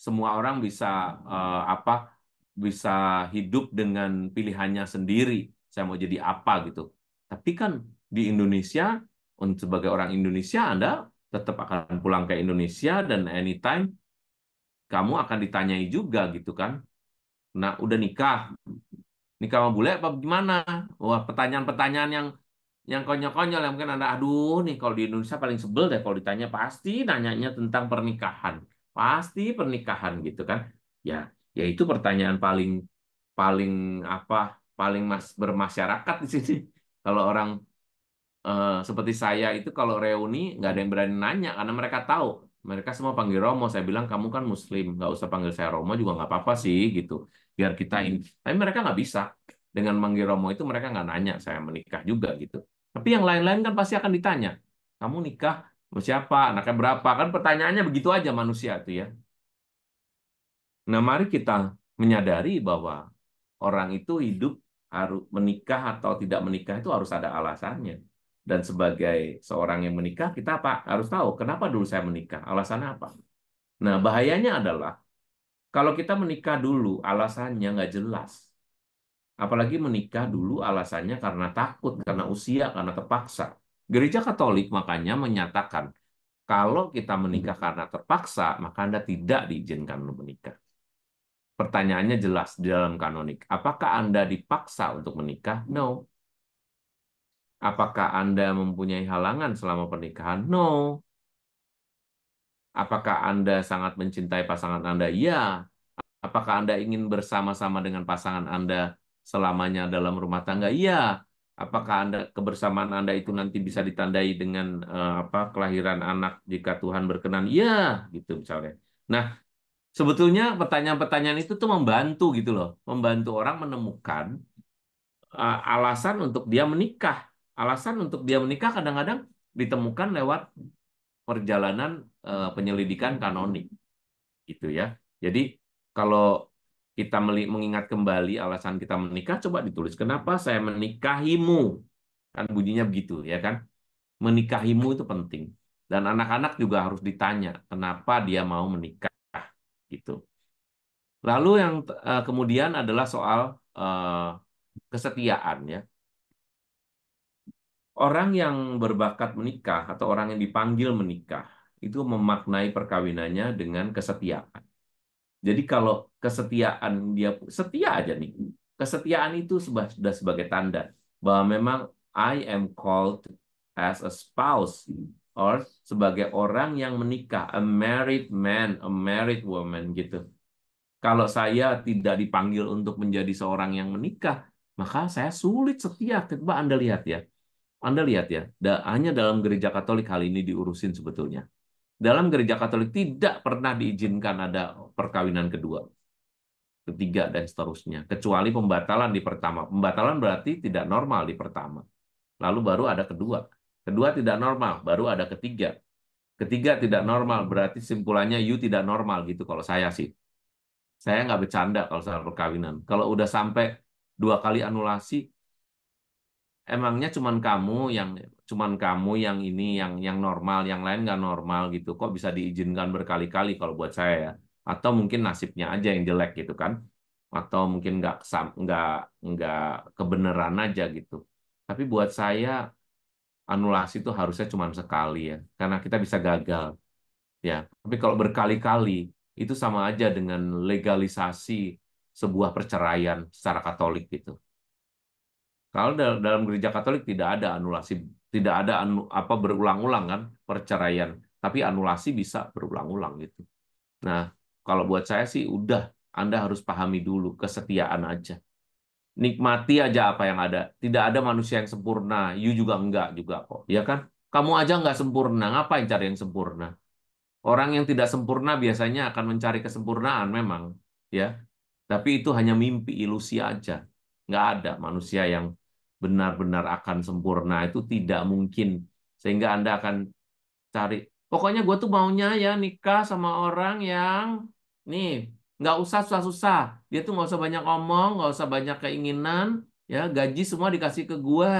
Semua orang bisa uh, apa bisa hidup dengan pilihannya sendiri saya mau jadi apa gitu. Tapi kan di Indonesia, untuk sebagai orang Indonesia, Anda tetap akan pulang ke Indonesia dan anytime kamu akan ditanyai juga gitu kan. Nah, udah nikah. Nikah sama bule apa gimana? Wah, pertanyaan-pertanyaan yang yang konyol-konyol yang mungkin Anda aduh nih kalau di Indonesia paling sebel deh kalau ditanya pasti nanyanya tentang pernikahan. Pasti pernikahan gitu kan. Ya, yaitu pertanyaan paling paling apa paling mas bermasyarakat di sini. Kalau orang uh, seperti saya itu kalau reuni nggak ada yang berani nanya karena mereka tahu mereka semua panggil Romo. Saya bilang kamu kan Muslim, nggak usah panggil saya Romo juga nggak apa-apa sih gitu. Biar kita ini. Hmm. Tapi mereka nggak bisa dengan manggil Romo itu mereka nggak nanya saya menikah juga gitu. Tapi yang lain-lain kan pasti akan ditanya. Kamu nikah sama siapa? Anaknya berapa? Kan pertanyaannya begitu aja manusia itu ya. Nah mari kita menyadari bahwa orang itu hidup harus menikah atau tidak menikah itu harus ada alasannya. Dan sebagai seorang yang menikah, kita apa? harus tahu kenapa dulu saya menikah, alasannya apa. Nah, bahayanya adalah kalau kita menikah dulu alasannya nggak jelas. Apalagi menikah dulu alasannya karena takut, karena usia, karena terpaksa. Gereja Katolik makanya menyatakan kalau kita menikah karena terpaksa, maka Anda tidak diizinkan untuk menikah. Pertanyaannya jelas di dalam kanonik. Apakah Anda dipaksa untuk menikah? No. Apakah Anda mempunyai halangan selama pernikahan? No. Apakah Anda sangat mencintai pasangan Anda? Ya. Apakah Anda ingin bersama-sama dengan pasangan Anda selamanya dalam rumah tangga? Iya. Apakah Anda kebersamaan Anda itu nanti bisa ditandai dengan uh, apa kelahiran anak jika Tuhan berkenan? Ya, gitu misalnya. Nah, sebetulnya pertanyaan-pertanyaan itu tuh membantu gitu loh, membantu orang menemukan uh, alasan untuk dia menikah. Alasan untuk dia menikah kadang-kadang ditemukan lewat perjalanan uh, penyelidikan kanonik. Gitu ya. Jadi kalau kita mengingat kembali alasan kita menikah, coba ditulis kenapa saya menikahimu. Kan bunyinya begitu ya kan. Menikahimu itu penting. Dan anak-anak juga harus ditanya kenapa dia mau menikah gitu. Lalu yang uh, kemudian adalah soal uh, kesetiaan ya. Orang yang berbakat menikah atau orang yang dipanggil menikah itu memaknai perkawinannya dengan kesetiaan. Jadi kalau kesetiaan dia setia aja nih. Kesetiaan itu sudah sebagai tanda bahwa memang I am called as a spouse or sebagai orang yang menikah, a married man, a married woman gitu. Kalau saya tidak dipanggil untuk menjadi seorang yang menikah, maka saya sulit setia. Coba Anda lihat ya. Anda lihat ya, hanya dalam gereja Katolik hal ini diurusin sebetulnya. Dalam gereja Katolik tidak pernah diizinkan ada perkawinan kedua, ketiga, dan seterusnya. Kecuali pembatalan di pertama. Pembatalan berarti tidak normal di pertama. Lalu baru ada kedua Kedua tidak normal, baru ada ketiga. Ketiga tidak normal, berarti simpulannya you tidak normal gitu kalau saya sih. Saya nggak bercanda kalau soal perkawinan. Kalau udah sampai dua kali anulasi, emangnya cuman kamu yang cuman kamu yang ini yang yang normal, yang lain nggak normal gitu. Kok bisa diizinkan berkali-kali kalau buat saya ya? Atau mungkin nasibnya aja yang jelek gitu kan? Atau mungkin nggak nggak nggak kebenaran aja gitu. Tapi buat saya anulasi itu harusnya cuma sekali ya, karena kita bisa gagal. Ya, tapi kalau berkali-kali itu sama aja dengan legalisasi sebuah perceraian secara Katolik gitu. Kalau dalam gereja Katolik tidak ada anulasi, tidak ada anu, apa berulang-ulang kan perceraian, tapi anulasi bisa berulang-ulang gitu. Nah, kalau buat saya sih udah Anda harus pahami dulu kesetiaan aja nikmati aja apa yang ada. Tidak ada manusia yang sempurna. You juga enggak juga kok. Ya kan? Kamu aja enggak sempurna. Ngapain cari yang sempurna? Orang yang tidak sempurna biasanya akan mencari kesempurnaan memang. ya. Tapi itu hanya mimpi, ilusi aja. Enggak ada manusia yang benar-benar akan sempurna. Itu tidak mungkin. Sehingga Anda akan cari. Pokoknya gue tuh maunya ya nikah sama orang yang nih nggak usah susah-susah. Dia tuh nggak usah banyak ngomong, nggak usah banyak keinginan, ya gaji semua dikasih ke gue.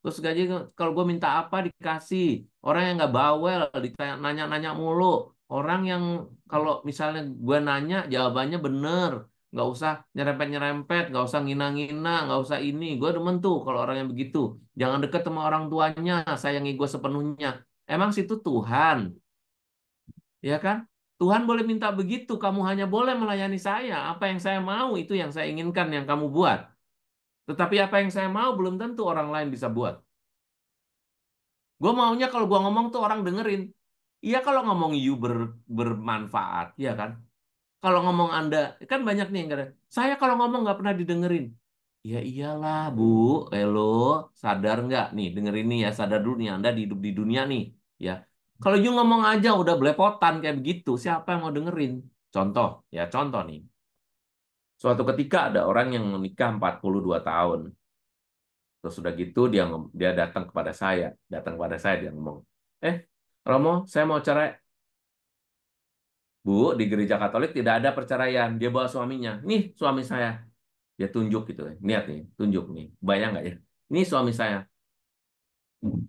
Terus gaji kalau gue minta apa dikasih. Orang yang nggak bawel, ditanya nanya-nanya mulu. Orang yang kalau misalnya gue nanya jawabannya bener, nggak usah nyerempet-nyerempet, nggak usah ngina-ngina, nggak usah ini. Gue demen tuh kalau orang yang begitu. Jangan deket sama orang tuanya, sayangi gue sepenuhnya. Emang situ Tuhan. Ya kan? Tuhan boleh minta begitu, kamu hanya boleh melayani saya. Apa yang saya mau itu yang saya inginkan, yang kamu buat. Tetapi apa yang saya mau belum tentu orang lain bisa buat. Gue maunya kalau gue ngomong tuh orang dengerin. Iya kalau ngomong you ber, bermanfaat, ya kan? Kalau ngomong Anda, kan banyak nih yang kata, saya kalau ngomong nggak pernah didengerin. Ya iyalah Bu, elo, sadar nggak? Nih dengerin nih ya, sadar dulu nih Anda hidup di dunia nih. ya kalau you ngomong aja udah belepotan kayak begitu, siapa yang mau dengerin? Contoh, ya contoh nih. Suatu ketika ada orang yang menikah 42 tahun. Terus sudah gitu dia dia datang kepada saya, datang kepada saya dia ngomong, "Eh, Romo, saya mau cerai." Bu, di gereja Katolik tidak ada perceraian. Dia bawa suaminya. Nih, suami saya. Dia tunjuk gitu. Lihat nih, tunjuk nih. Bayang nggak ya? Ini suami saya.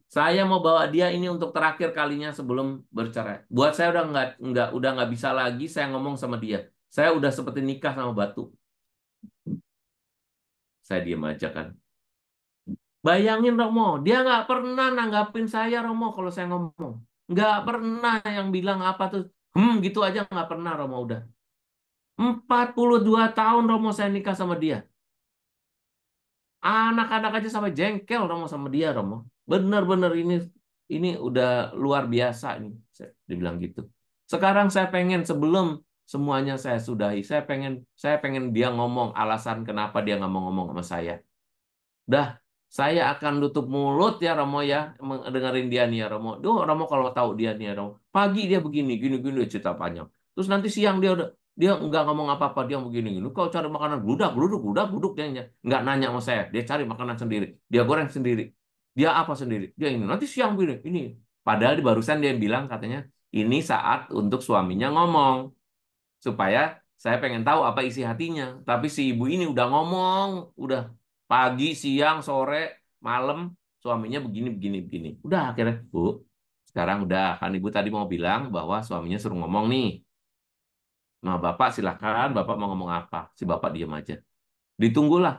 Saya mau bawa dia ini untuk terakhir kalinya sebelum bercerai. Buat saya udah nggak nggak udah nggak bisa lagi saya ngomong sama dia. Saya udah seperti nikah sama batu. Saya diam aja kan. Bayangin Romo, dia nggak pernah nanggapin saya Romo kalau saya ngomong. Nggak pernah yang bilang apa tuh. Hmm, gitu aja nggak pernah Romo udah. 42 tahun Romo saya nikah sama dia. Anak-anak aja sampai jengkel Romo sama dia Romo. Benar-benar ini ini udah luar biasa ini saya dibilang gitu. Sekarang saya pengen sebelum semuanya saya sudahi, saya pengen saya pengen dia ngomong alasan kenapa dia nggak mau ngomong sama saya. Dah, saya akan tutup mulut ya Romo ya, dengerin dia nih ya Romo. Duh, Romo kalau tahu dia nih ya Romo. Pagi dia begini, gini-gini cerita panjang. Terus nanti siang dia udah dia nggak ngomong apa-apa dia begini gini kau cari makanan gudak gudak gudak gudak dia nggak nanya sama saya dia cari makanan sendiri dia goreng sendiri dia apa sendiri? Dia ini. Nanti siang begini, ini. Padahal di barusan dia bilang katanya, ini saat untuk suaminya ngomong. Supaya saya pengen tahu apa isi hatinya. Tapi si ibu ini udah ngomong, udah pagi, siang, sore, malam, suaminya begini, begini, begini. Udah akhirnya, Bu, sekarang udah. Kan ibu tadi mau bilang bahwa suaminya suruh ngomong nih. Nah, Bapak silahkan, Bapak mau ngomong apa? Si Bapak diam aja. Ditunggulah.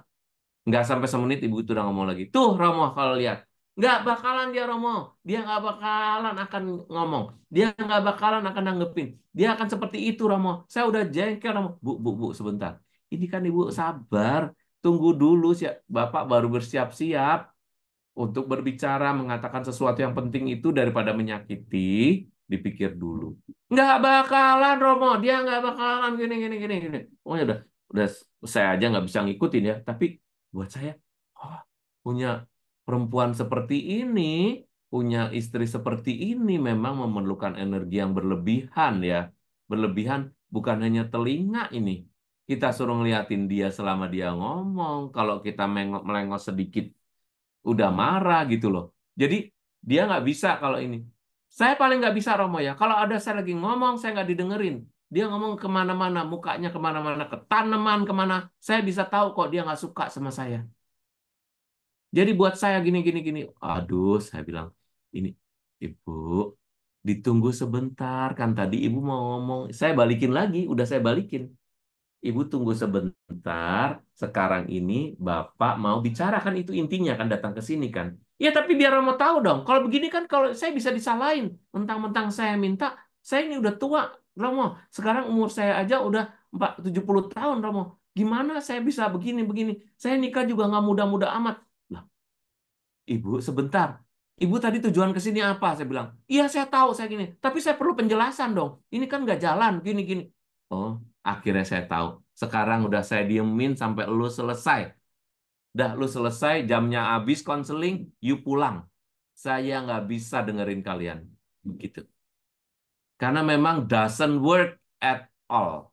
Nggak sampai semenit ibu itu udah ngomong lagi. Tuh, Romo, kalau lihat. Nggak bakalan dia romo. Dia nggak bakalan akan ngomong. Dia nggak bakalan akan nanggepin. Dia akan seperti itu romo. Saya udah jengkel romo. Bu, bu, bu, sebentar. Ini kan ibu sabar. Tunggu dulu siap. Bapak baru bersiap-siap untuk berbicara mengatakan sesuatu yang penting itu daripada menyakiti dipikir dulu. Nggak bakalan Romo, dia nggak bakalan gini gini gini gini. Oh ya udah, udah saya aja nggak bisa ngikutin ya. Tapi buat saya, oh, punya perempuan seperti ini, punya istri seperti ini memang memerlukan energi yang berlebihan ya. Berlebihan bukan hanya telinga ini. Kita suruh ngeliatin dia selama dia ngomong. Kalau kita melengok sedikit, udah marah gitu loh. Jadi dia nggak bisa kalau ini. Saya paling nggak bisa Romo ya. Kalau ada saya lagi ngomong, saya nggak didengerin. Dia ngomong kemana-mana, mukanya kemana-mana, ke tanaman kemana. Saya bisa tahu kok dia nggak suka sama saya jadi buat saya gini gini gini. Aduh, saya bilang ini ibu ditunggu sebentar kan tadi ibu mau ngomong. Saya balikin lagi, udah saya balikin. Ibu tunggu sebentar, sekarang ini Bapak mau bicara kan itu intinya kan datang ke sini kan. Ya tapi biar mau tahu dong, kalau begini kan kalau saya bisa disalahin. Mentang-mentang saya minta, saya ini udah tua Romo. Sekarang umur saya aja udah 4, 70 tahun Romo. Gimana saya bisa begini-begini? Saya nikah juga nggak mudah-mudah amat. Ibu, sebentar. Ibu tadi tujuan ke sini apa? Saya bilang, iya saya tahu saya gini. Tapi saya perlu penjelasan dong. Ini kan nggak jalan, gini-gini. Oh, akhirnya saya tahu. Sekarang udah saya diemin sampai lu selesai. Dah lu selesai, jamnya habis konseling, you pulang. Saya nggak bisa dengerin kalian. Begitu. Karena memang doesn't work at all.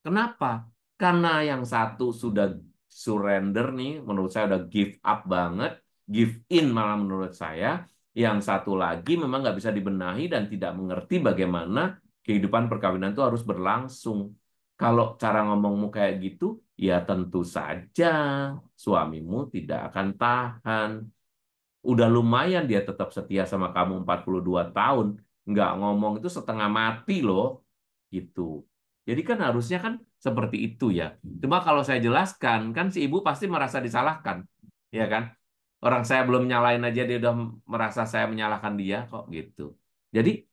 Kenapa? Karena yang satu sudah surrender nih menurut saya udah give up banget, give in malah menurut saya. Yang satu lagi memang nggak bisa dibenahi dan tidak mengerti bagaimana kehidupan perkawinan itu harus berlangsung. Kalau cara ngomongmu kayak gitu, ya tentu saja suamimu tidak akan tahan. Udah lumayan dia tetap setia sama kamu 42 tahun, nggak ngomong itu setengah mati loh. Gitu. Jadi kan harusnya kan seperti itu ya. Cuma kalau saya jelaskan, kan si ibu pasti merasa disalahkan. Ya kan? Orang saya belum nyalain aja, dia udah merasa saya menyalahkan dia kok gitu. Jadi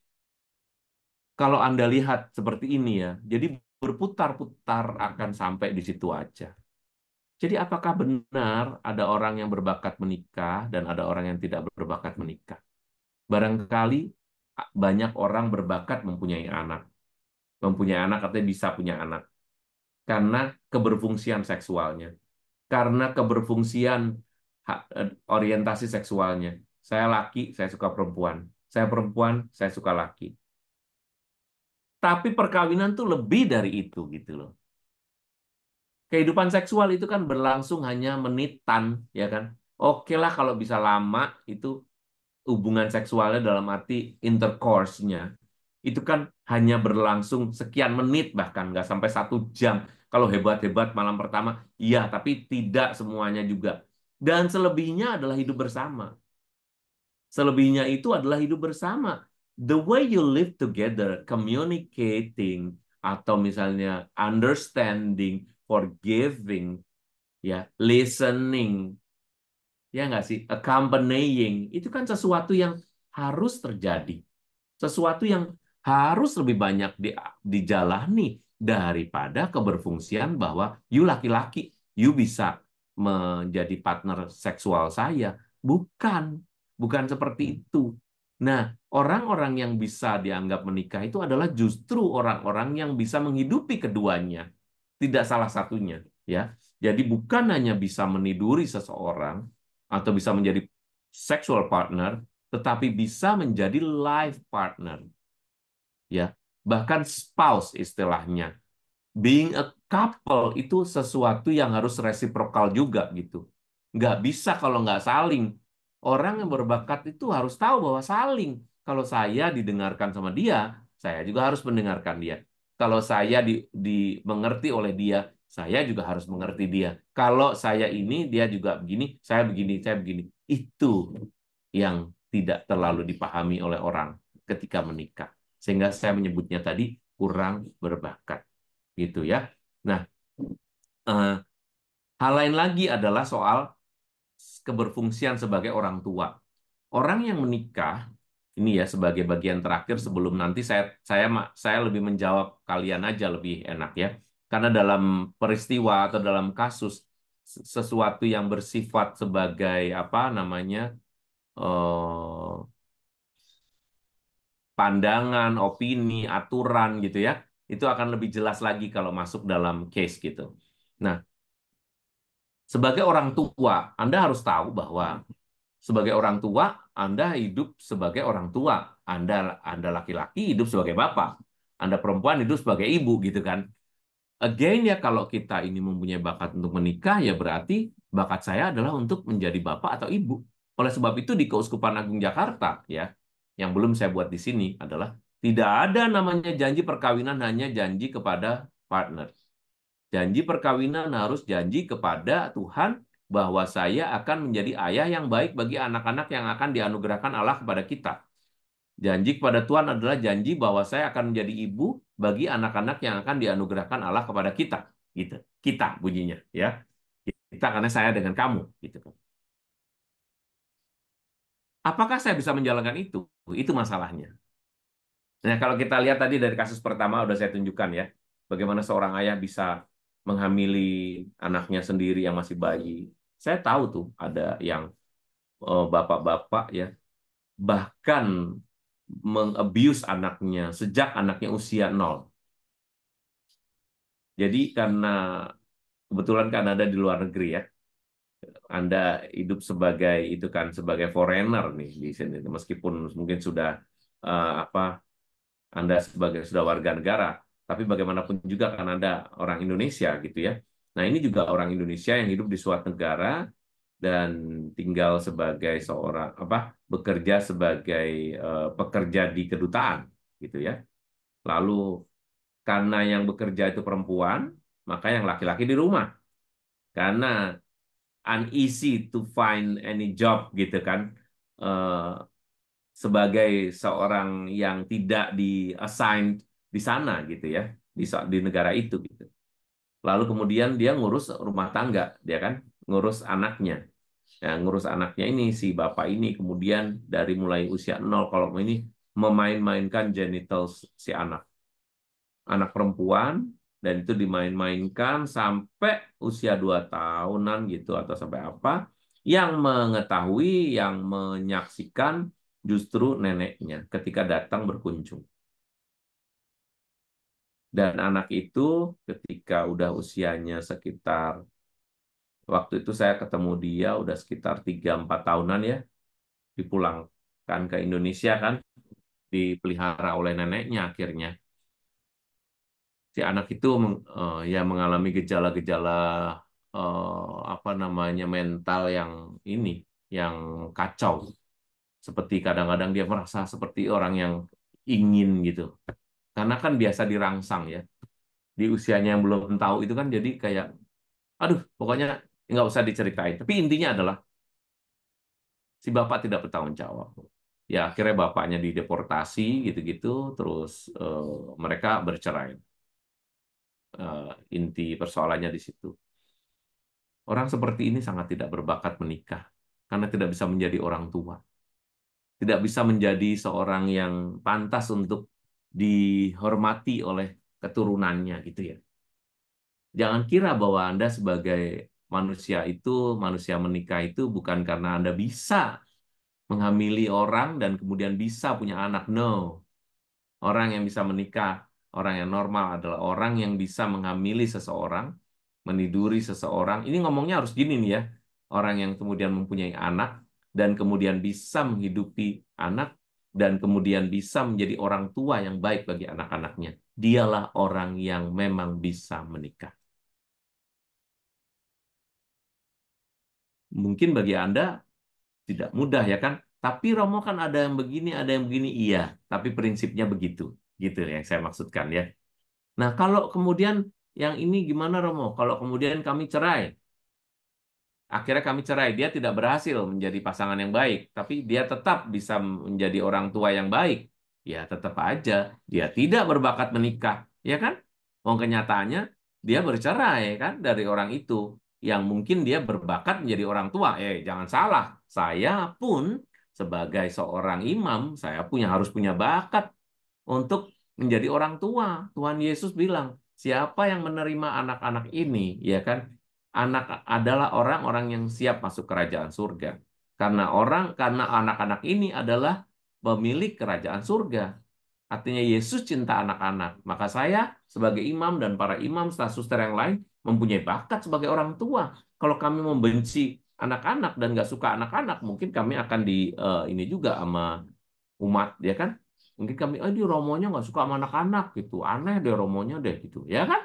kalau Anda lihat seperti ini ya, jadi berputar-putar akan sampai di situ aja. Jadi apakah benar ada orang yang berbakat menikah dan ada orang yang tidak berbakat menikah? Barangkali banyak orang berbakat mempunyai anak, mempunyai anak artinya bisa punya anak karena keberfungsian seksualnya karena keberfungsian eh, orientasi seksualnya saya laki saya suka perempuan saya perempuan saya suka laki tapi perkawinan tuh lebih dari itu gitu loh kehidupan seksual itu kan berlangsung hanya menitan ya kan oke lah kalau bisa lama itu hubungan seksualnya dalam arti intercourse-nya itu kan hanya berlangsung sekian menit bahkan nggak sampai satu jam. Kalau hebat-hebat malam pertama, iya, tapi tidak semuanya juga. Dan selebihnya adalah hidup bersama. Selebihnya itu adalah hidup bersama. The way you live together, communicating, atau misalnya understanding, forgiving, ya, listening, ya nggak sih, accompanying, itu kan sesuatu yang harus terjadi. Sesuatu yang harus lebih banyak di, dijalani daripada keberfungsian bahwa you laki-laki, you bisa menjadi partner seksual saya. Bukan, bukan seperti itu. Nah, orang-orang yang bisa dianggap menikah itu adalah justru orang-orang yang bisa menghidupi keduanya, tidak salah satunya, ya. Jadi bukan hanya bisa meniduri seseorang atau bisa menjadi sexual partner, tetapi bisa menjadi life partner ya bahkan spouse istilahnya being a couple itu sesuatu yang harus reciprocal juga gitu nggak bisa kalau nggak saling orang yang berbakat itu harus tahu bahwa saling kalau saya didengarkan sama dia saya juga harus mendengarkan dia kalau saya di, dimengerti oleh dia saya juga harus mengerti dia. Kalau saya ini, dia juga begini, saya begini, saya begini. Itu yang tidak terlalu dipahami oleh orang ketika menikah. Sehingga saya menyebutnya tadi kurang berbakat. Gitu ya. Nah, uh, hal lain lagi adalah soal keberfungsian sebagai orang tua. Orang yang menikah ini ya sebagai bagian terakhir sebelum nanti saya saya saya lebih menjawab kalian aja lebih enak ya. Karena dalam peristiwa atau dalam kasus sesuatu yang bersifat sebagai apa namanya uh, pandangan, opini, aturan gitu ya, itu akan lebih jelas lagi kalau masuk dalam case gitu. Nah, sebagai orang tua, Anda harus tahu bahwa sebagai orang tua, Anda hidup sebagai orang tua. Anda Anda laki-laki hidup sebagai bapak. Anda perempuan hidup sebagai ibu gitu kan. Again ya kalau kita ini mempunyai bakat untuk menikah ya berarti bakat saya adalah untuk menjadi bapak atau ibu. Oleh sebab itu di Keuskupan Agung Jakarta ya yang belum saya buat di sini adalah tidak ada namanya janji perkawinan hanya janji kepada partner. Janji perkawinan harus janji kepada Tuhan bahwa saya akan menjadi ayah yang baik bagi anak-anak yang akan dianugerahkan Allah kepada kita. Janji kepada Tuhan adalah janji bahwa saya akan menjadi ibu bagi anak-anak yang akan dianugerahkan Allah kepada kita. Gitu. Kita bunyinya, ya. Kita karena saya dengan kamu, gitu Apakah saya bisa menjalankan itu? Itu masalahnya. Nah, kalau kita lihat tadi dari kasus pertama udah saya tunjukkan ya, bagaimana seorang ayah bisa menghamili anaknya sendiri yang masih bayi. Saya tahu tuh ada yang eh, bapak-bapak ya bahkan mengabuse anaknya sejak anaknya usia nol. Jadi karena kebetulan kan ada di luar negeri ya, anda hidup sebagai itu kan sebagai foreigner nih di sini meskipun mungkin sudah uh, apa Anda sebagai sudah warga negara tapi bagaimanapun juga kan Anda orang Indonesia gitu ya. Nah, ini juga orang Indonesia yang hidup di suatu negara dan tinggal sebagai seorang apa bekerja sebagai uh, pekerja di kedutaan gitu ya. Lalu karena yang bekerja itu perempuan, maka yang laki-laki di rumah. Karena uneasy to find any job gitu kan uh, sebagai seorang yang tidak di assigned di sana gitu ya di di negara itu gitu lalu kemudian dia ngurus rumah tangga dia ya kan ngurus anaknya ya, ngurus anaknya ini si bapak ini kemudian dari mulai usia nol kalau ini memain-mainkan genitals si anak anak perempuan dan itu dimain-mainkan sampai usia 2 tahunan gitu atau sampai apa yang mengetahui yang menyaksikan justru neneknya ketika datang berkunjung dan anak itu ketika udah usianya sekitar waktu itu saya ketemu dia udah sekitar 3 4 tahunan ya dipulangkan ke Indonesia kan dipelihara oleh neneknya akhirnya si anak itu uh, ya mengalami gejala-gejala uh, apa namanya mental yang ini yang kacau seperti kadang-kadang dia merasa seperti orang yang ingin gitu karena kan biasa dirangsang ya di usianya yang belum tahu itu kan jadi kayak aduh pokoknya nggak usah diceritain tapi intinya adalah si bapak tidak bertanggung jawab ya akhirnya bapaknya dideportasi gitu-gitu terus uh, mereka bercerai uh, inti persoalannya di situ. Orang seperti ini sangat tidak berbakat menikah karena tidak bisa menjadi orang tua. Tidak bisa menjadi seorang yang pantas untuk dihormati oleh keturunannya gitu ya. Jangan kira bahwa Anda sebagai manusia itu, manusia menikah itu bukan karena Anda bisa menghamili orang dan kemudian bisa punya anak. No. Orang yang bisa menikah Orang yang normal adalah orang yang bisa menghamili seseorang, meniduri seseorang. Ini ngomongnya harus gini nih ya. Orang yang kemudian mempunyai anak dan kemudian bisa menghidupi anak dan kemudian bisa menjadi orang tua yang baik bagi anak-anaknya. Dialah orang yang memang bisa menikah. Mungkin bagi Anda tidak mudah ya kan? Tapi Romo kan ada yang begini, ada yang begini, iya. Tapi prinsipnya begitu gitu yang saya maksudkan ya. Nah, kalau kemudian yang ini gimana Romo? Kalau kemudian kami cerai, akhirnya kami cerai, dia tidak berhasil menjadi pasangan yang baik, tapi dia tetap bisa menjadi orang tua yang baik. Ya, tetap aja dia tidak berbakat menikah, ya kan? Wong kenyataannya dia bercerai ya kan dari orang itu yang mungkin dia berbakat menjadi orang tua. Eh, jangan salah, saya pun sebagai seorang imam, saya punya harus punya bakat untuk menjadi orang tua. Tuhan Yesus bilang, siapa yang menerima anak-anak ini, ya kan? Anak adalah orang-orang yang siap masuk kerajaan surga. Karena orang, karena anak-anak ini adalah pemilik kerajaan surga. Artinya Yesus cinta anak-anak. Maka saya sebagai imam dan para imam, serta suster yang lain, mempunyai bakat sebagai orang tua. Kalau kami membenci anak-anak dan nggak suka anak-anak, mungkin kami akan di uh, ini juga sama umat, ya kan? Mungkin kami, oh eh, di Romonya nggak suka sama anak-anak gitu, aneh deh Romonya deh gitu, ya kan?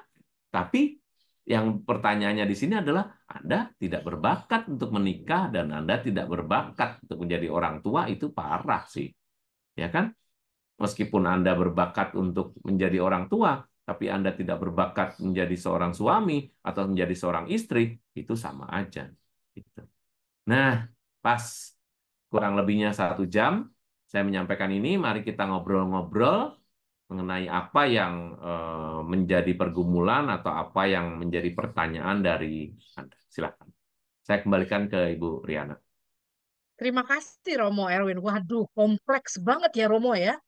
Tapi yang pertanyaannya di sini adalah Anda tidak berbakat untuk menikah dan Anda tidak berbakat untuk menjadi orang tua itu parah sih, ya kan? Meskipun Anda berbakat untuk menjadi orang tua, tapi Anda tidak berbakat menjadi seorang suami atau menjadi seorang istri, itu sama aja. Gitu. Nah, pas kurang lebihnya satu jam, saya menyampaikan ini, mari kita ngobrol-ngobrol mengenai apa yang eh, menjadi pergumulan atau apa yang menjadi pertanyaan dari Anda. Silakan. Saya kembalikan ke Ibu Riana. Terima kasih Romo Erwin. Waduh, kompleks banget ya Romo ya.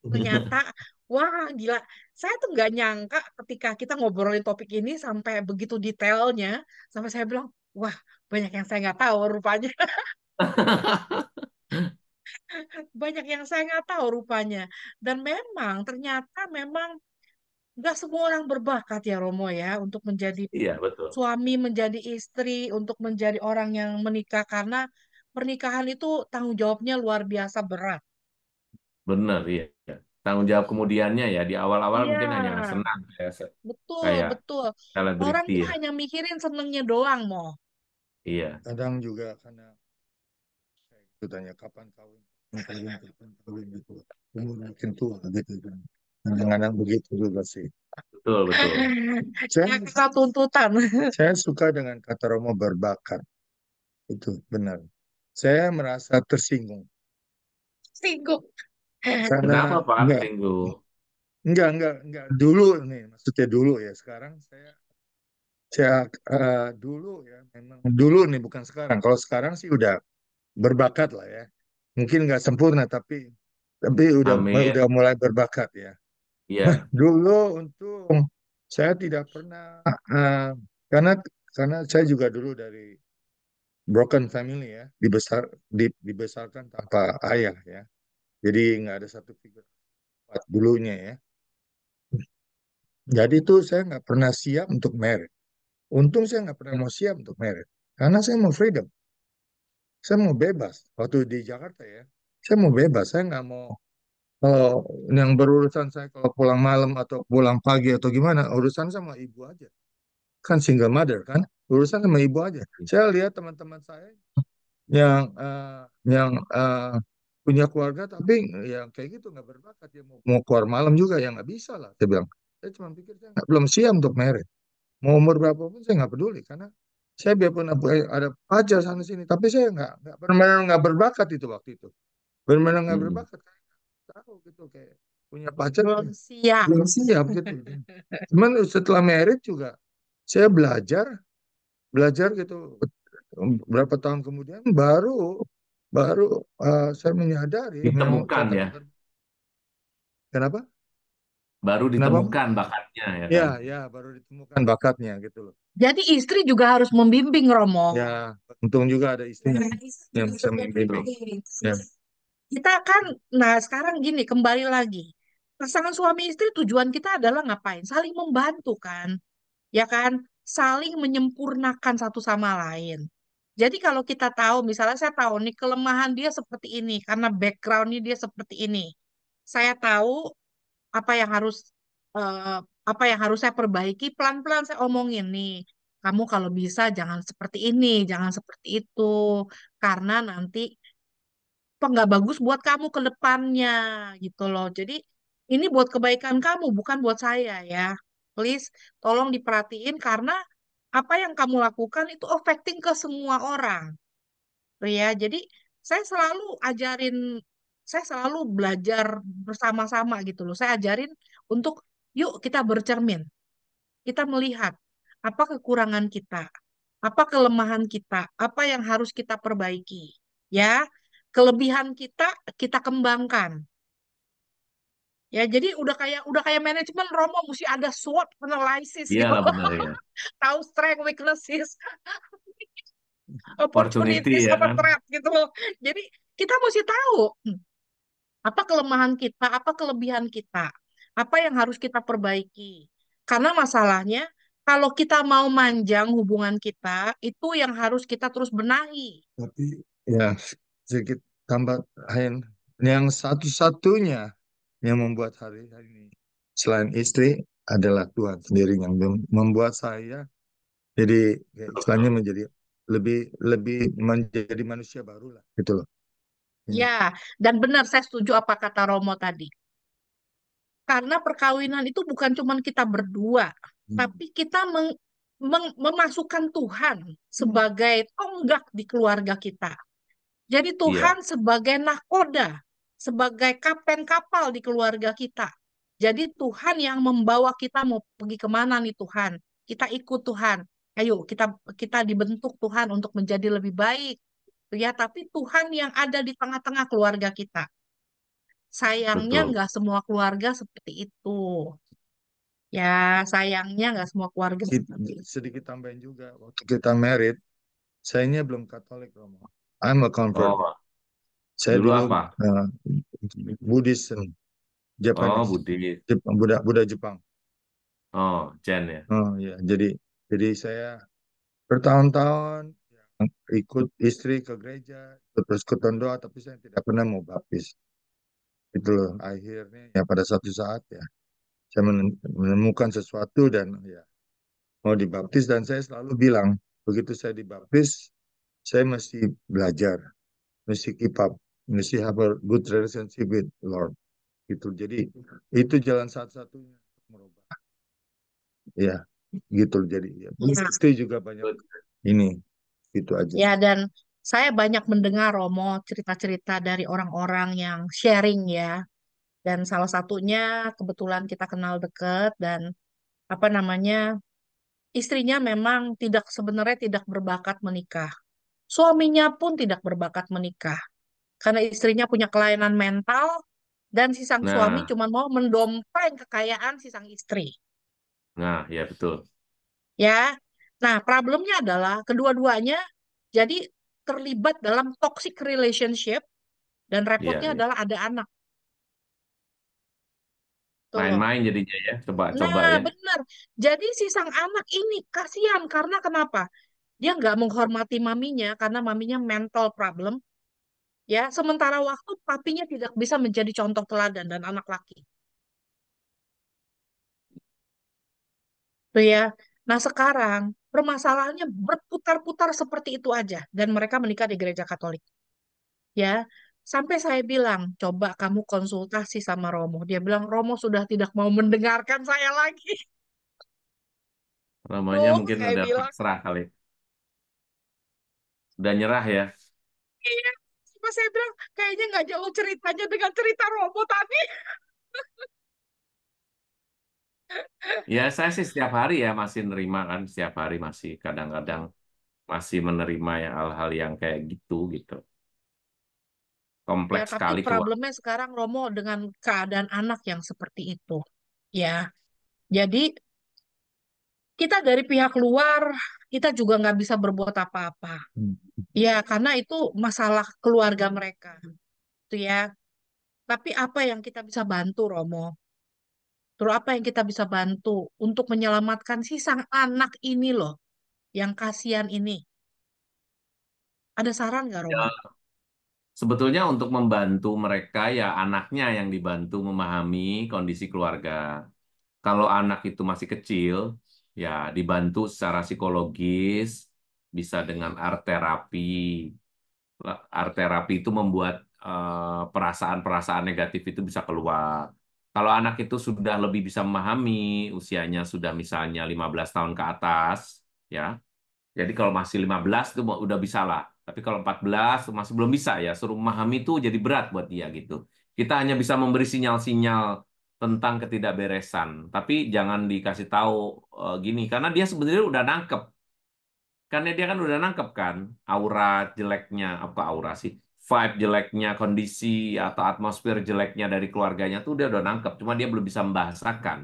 Ternyata Wah, gila. Saya tuh nggak nyangka ketika kita ngobrolin topik ini sampai begitu detailnya, sampai saya bilang, wah, banyak yang saya nggak tahu rupanya. banyak yang saya nggak tahu rupanya dan memang ternyata memang nggak semua orang berbakat ya Romo ya untuk menjadi iya, betul. suami menjadi istri untuk menjadi orang yang menikah karena pernikahan itu tanggung jawabnya luar biasa berat benar ya tanggung jawab kemudiannya ya di awal-awal ya. mungkin hanya senang ya. betul kayak betul orang itu ya. hanya mikirin senengnya doang mo iya kadang juga karena itu tanya kapan kawin Mengkawin, mengkawin gitu. Umur makin tua gitu kan. Kadang-kadang begitu juga sih. Betul, betul. Saya, kata tuntutan. saya suka dengan kata Romo berbakat. Itu benar. Saya merasa tersinggung. Singgung. Karena, Kenapa Pak enggak, singgung? Enggak, enggak, enggak. Dulu nih, maksudnya dulu ya. Sekarang saya saya uh, dulu ya memang dulu nih bukan sekarang. Kalau sekarang sih udah berbakat lah ya mungkin nggak sempurna tapi tapi udah Amin. udah mulai berbakat ya. Iya. dulu untung saya tidak pernah uh, karena karena saya juga dulu dari broken family ya dibesar dibesarkan tanpa ayah ya jadi nggak ada satu figur dulunya ya jadi itu saya nggak pernah siap untuk merit untung saya nggak pernah mau siap untuk merit karena saya mau freedom saya mau bebas waktu di Jakarta ya saya mau bebas saya nggak mau kalau yang berurusan saya kalau pulang malam atau pulang pagi atau gimana urusan sama ibu aja kan single mother kan urusan sama ibu aja iya. saya lihat teman-teman saya yang uh, yang uh, punya keluarga tapi yang kayak gitu nggak berbakat dia mau, mau keluar malam juga ya nggak bisa lah saya bilang saya cuma pikir saya belum siap untuk merit mau umur berapa pun saya nggak peduli karena saya biarpun ada pajak sana sini tapi saya nggak nggak benar nggak berbakat itu waktu itu bermain benar nggak hmm. berbakat tahu gitu kayak punya pacar belum siap belum siap gitu cuman setelah merit juga saya belajar belajar gitu berapa tahun kemudian baru baru uh, saya menyadari ditemukan ya kenapa baru ditemukan Kenapa? bakatnya ya iya, kan? Ya, ya, baru ditemukan bakatnya gitu loh. Jadi istri juga harus membimbing Romo. Ya, untung juga ada iya, istri ya, yang bisa membimbing. Ya. Kita kan, nah sekarang gini kembali lagi pasangan suami istri tujuan kita adalah ngapain? Saling membantu kan, ya kan? Saling menyempurnakan satu sama lain. Jadi kalau kita tahu, misalnya saya tahu nih kelemahan dia seperti ini karena backgroundnya dia seperti ini. Saya tahu apa yang harus uh, apa yang harus saya perbaiki pelan-pelan saya omongin nih kamu kalau bisa jangan seperti ini jangan seperti itu karena nanti nggak bagus buat kamu ke depannya gitu loh jadi ini buat kebaikan kamu bukan buat saya ya please tolong diperhatiin karena apa yang kamu lakukan itu affecting ke semua orang ya jadi saya selalu ajarin saya selalu belajar bersama-sama gitu loh. Saya ajarin untuk yuk kita bercermin. Kita melihat apa kekurangan kita, apa kelemahan kita, apa yang harus kita perbaiki, ya. Kelebihan kita kita kembangkan. Ya, jadi udah kayak udah kayak manajemen Romo mesti ada SWOT analysis ya, gitu. Benar, ya. Tahu strength, weaknesses, opportunity, opportunity ya, kan? gitu loh. Jadi kita mesti tahu hmm, apa kelemahan kita, apa kelebihan kita, apa yang harus kita perbaiki. Karena masalahnya, kalau kita mau manjang hubungan kita, itu yang harus kita terus benahi. Tapi ya sedikit tambah yang yang satu-satunya yang membuat hari hari ini selain istri adalah Tuhan sendiri yang membuat saya jadi istilahnya menjadi lebih lebih menjadi manusia baru lah gitu loh Hmm. Ya, dan benar saya setuju apa kata Romo tadi. Karena perkawinan itu bukan cuma kita berdua, hmm. tapi kita meng, meng, memasukkan Tuhan hmm. sebagai tonggak di keluarga kita. Jadi iya. Tuhan yeah. sebagai nakoda, sebagai kapten kapal di keluarga kita. Jadi Tuhan yang membawa kita mau pergi kemana nih Tuhan. Kita ikut Tuhan. Ayo kita kita dibentuk Tuhan untuk menjadi lebih baik ya, tapi Tuhan yang ada di tengah-tengah keluarga kita. Sayangnya nggak semua keluarga seperti itu. Ya, sayangnya nggak semua keluarga sedikit, seperti itu. Sedikit tambahin juga, waktu kita married, ini belum Katolik, Romo. I'm a convert. Oh. Saya dulu, dulu apa? Uh, eh, Jepang Oh, Jepang, Buddha, Buddha Jepang. Oh, Jen ya. Oh, ya. Jadi jadi saya bertahun-tahun ikut istri ke gereja, ikut persekutuan doa, tapi saya tidak pernah mau baptis. Itu loh, akhirnya ya pada suatu saat ya, saya menemukan sesuatu dan ya mau dibaptis dan saya selalu bilang, begitu saya dibaptis, saya mesti belajar, mesti keep up, mesti have a good relationship with Lord. Gitu. Jadi itu jalan satu-satunya merubah. Ya, gitu. Jadi ya, iya. istri juga banyak ini itu aja. Ya, dan saya banyak mendengar Romo cerita-cerita dari orang-orang yang sharing ya. Dan salah satunya kebetulan kita kenal dekat dan apa namanya istrinya memang tidak sebenarnya tidak berbakat menikah. Suaminya pun tidak berbakat menikah. Karena istrinya punya kelainan mental dan si sang nah. suami cuma mau mendompleng kekayaan si sang istri. Nah, ya betul. Ya, Nah, problemnya adalah kedua-duanya jadi terlibat dalam toxic relationship dan repotnya yeah, iya. adalah ada anak. Main-main jadinya ya, coba nah, coba ya. Nah, benar. Jadi si sang anak ini kasihan karena kenapa? Dia nggak menghormati maminya karena maminya mental problem. Ya, sementara waktu papinya tidak bisa menjadi contoh teladan dan anak laki. Tuh ya. Nah sekarang permasalahannya berputar-putar seperti itu aja dan mereka menikah di gereja Katolik. Ya, sampai saya bilang, coba kamu konsultasi sama Romo. Dia bilang Romo sudah tidak mau mendengarkan saya lagi. Romonya oh, mungkin udah serah kali. Sudah nyerah ya. Iya, Pas saya bilang kayaknya nggak jauh ceritanya dengan cerita Romo tadi. Ya, saya sih setiap hari ya masih nerima kan, setiap hari masih kadang-kadang masih menerima yang hal-hal yang kayak gitu gitu. Ya, Kompleks tapi sekali keluar. problemnya sekarang Romo dengan keadaan anak yang seperti itu. Ya, jadi kita dari pihak luar, kita juga nggak bisa berbuat apa-apa. Hmm. Ya, karena itu masalah keluarga mereka. Itu ya. Tapi apa yang kita bisa bantu, Romo? Terus apa yang kita bisa bantu untuk menyelamatkan si sang anak ini loh, yang kasihan ini. Ada saran nggak, Romo? Ya, sebetulnya untuk membantu mereka ya anaknya yang dibantu memahami kondisi keluarga. Kalau anak itu masih kecil, ya dibantu secara psikologis, bisa dengan art terapi. Art terapi itu membuat eh, perasaan-perasaan negatif itu bisa keluar kalau anak itu sudah lebih bisa memahami, usianya sudah misalnya 15 tahun ke atas, ya. Jadi kalau masih 15 itu udah bisa lah. Tapi kalau 14 masih belum bisa ya, suruh memahami itu jadi berat buat dia gitu. Kita hanya bisa memberi sinyal-sinyal tentang ketidakberesan, tapi jangan dikasih tahu uh, gini karena dia sebenarnya udah nangkep karena dia kan udah nangkep kan aura jeleknya apa aura sih vibe jeleknya kondisi atau atmosfer jeleknya dari keluarganya tuh dia udah nangkep cuma dia belum bisa membahasakan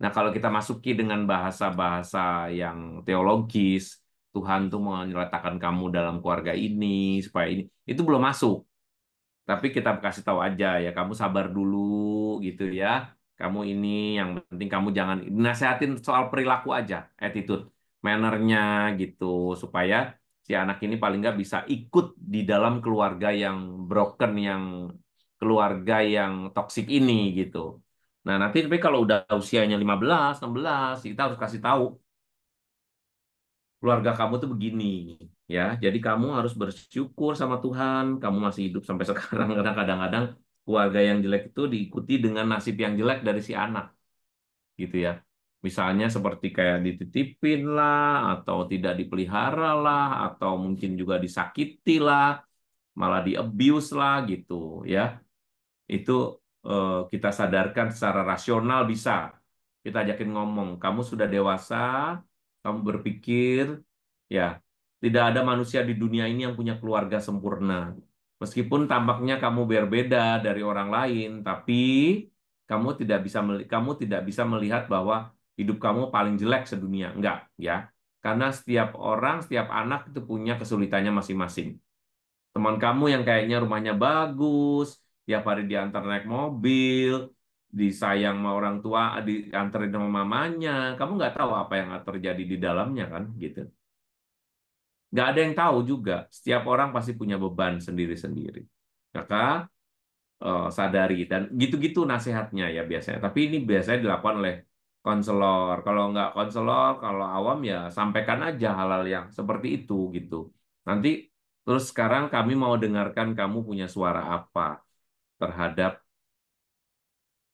nah kalau kita masuki dengan bahasa-bahasa yang teologis Tuhan tuh mau meletakkan kamu dalam keluarga ini supaya ini itu belum masuk tapi kita kasih tahu aja ya kamu sabar dulu gitu ya kamu ini yang penting kamu jangan nasehatin soal perilaku aja attitude mannernya gitu supaya si anak ini paling nggak bisa ikut di dalam keluarga yang broken yang keluarga yang toksik ini gitu. Nah, nanti tapi kalau udah usianya 15, 16, kita harus kasih tahu keluarga kamu tuh begini, ya. Jadi kamu harus bersyukur sama Tuhan, kamu masih hidup sampai sekarang karena kadang-kadang keluarga yang jelek itu diikuti dengan nasib yang jelek dari si anak. Gitu ya. Misalnya seperti kayak dititipin lah, atau tidak dipelihara lah, atau mungkin juga disakiti lah, malah di abuse lah gitu ya. Itu eh, kita sadarkan secara rasional bisa. Kita ajakin ngomong, kamu sudah dewasa, kamu berpikir, ya tidak ada manusia di dunia ini yang punya keluarga sempurna. Meskipun tampaknya kamu berbeda dari orang lain, tapi kamu tidak bisa kamu tidak bisa melihat bahwa hidup kamu paling jelek sedunia. Enggak, ya. Karena setiap orang, setiap anak itu punya kesulitannya masing-masing. Teman kamu yang kayaknya rumahnya bagus, tiap hari diantar naik mobil, disayang sama orang tua, diantarin sama mamanya, kamu nggak tahu apa yang terjadi di dalamnya kan, gitu. Nggak ada yang tahu juga. Setiap orang pasti punya beban sendiri-sendiri. Maka ya eh, sadari dan gitu-gitu nasihatnya ya biasanya. Tapi ini biasanya dilakukan oleh konselor. Kalau nggak konselor, kalau awam ya sampaikan aja halal yang seperti itu gitu. Nanti terus sekarang kami mau dengarkan kamu punya suara apa terhadap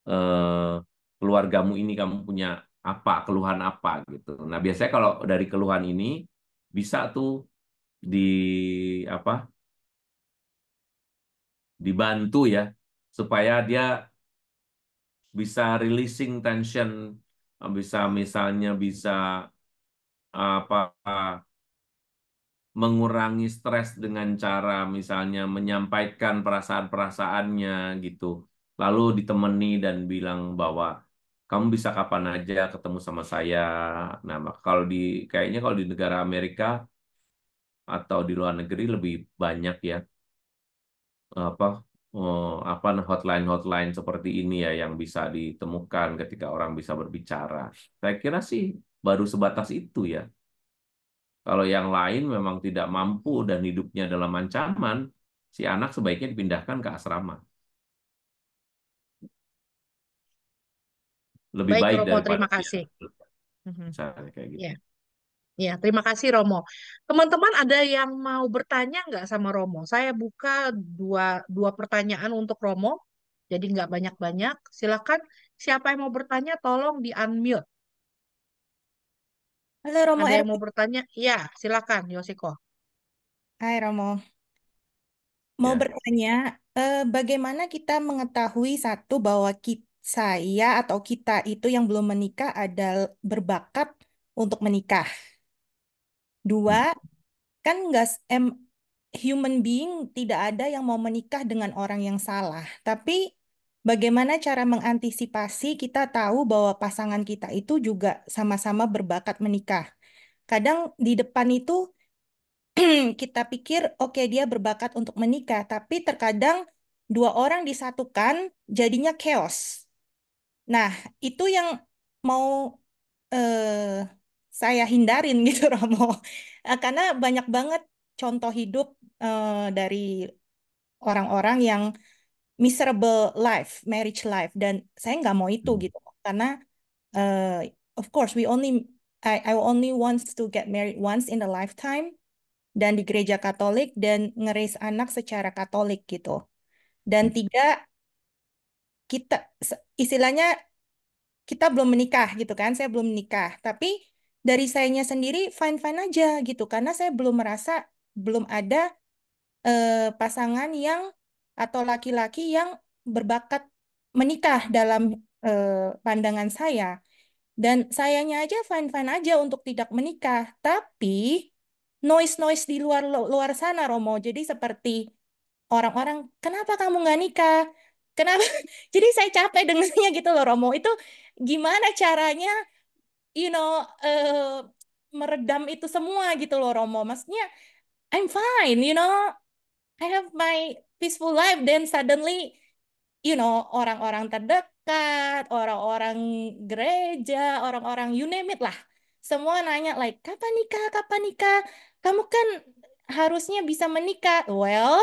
eh, keluargamu ini kamu punya apa keluhan apa gitu. Nah biasanya kalau dari keluhan ini bisa tuh di apa dibantu ya supaya dia bisa releasing tension bisa misalnya bisa apa mengurangi stres dengan cara misalnya menyampaikan perasaan-perasaannya gitu. Lalu ditemani dan bilang bahwa kamu bisa kapan aja ketemu sama saya. Nah, kalau di kayaknya kalau di negara Amerika atau di luar negeri lebih banyak ya apa Oh, apa hotline-hotline seperti ini ya yang bisa ditemukan ketika orang bisa berbicara. Saya kira sih baru sebatas itu ya. Kalau yang lain memang tidak mampu dan hidupnya dalam ancaman, si anak sebaiknya dipindahkan ke asrama. Lebih baik, baik Romo, terima kasih. Saya kayak gitu. Yeah. Ya, terima kasih Romo. Teman-teman ada yang mau bertanya nggak sama Romo? Saya buka dua, dua pertanyaan untuk Romo, jadi nggak banyak-banyak. Silakan siapa yang mau bertanya tolong di-unmute. Halo Romo. Ada yang mau bertanya? Ya, silakan Yosiko. Hai Romo. Mau ya. bertanya, eh, bagaimana kita mengetahui satu bahwa kita, saya atau kita itu yang belum menikah adalah berbakat untuk menikah? Dua, hmm. kan nggak em, human being tidak ada yang mau menikah dengan orang yang salah. Tapi bagaimana cara mengantisipasi kita tahu bahwa pasangan kita itu juga sama-sama berbakat menikah. Kadang di depan itu kita pikir oke okay, dia berbakat untuk menikah, tapi terkadang dua orang disatukan jadinya chaos. Nah, itu yang mau eh, saya hindarin gitu Romo eh, karena banyak banget contoh hidup uh, dari orang-orang yang miserable life, marriage life dan saya nggak mau itu hmm. gitu karena uh, of course we only I, I only wants to get married once in a lifetime dan di gereja Katolik dan ngeres anak secara Katolik gitu dan hmm. tiga kita istilahnya kita belum menikah gitu kan saya belum menikah tapi dari sayanya sendiri fine fine aja gitu karena saya belum merasa belum ada uh, pasangan yang atau laki-laki yang berbakat menikah dalam uh, pandangan saya dan sayanya aja fine fine aja untuk tidak menikah tapi noise noise di luar luar sana Romo jadi seperti orang-orang kenapa kamu nggak nikah kenapa jadi saya capek dengarnya gitu loh Romo itu gimana caranya you know uh, meredam itu semua gitu loh Romo maksudnya I'm fine you know I have my peaceful life then suddenly you know orang-orang terdekat orang-orang gereja orang-orang you name it lah semua nanya like kapan nikah kapan nikah kamu kan harusnya bisa menikah well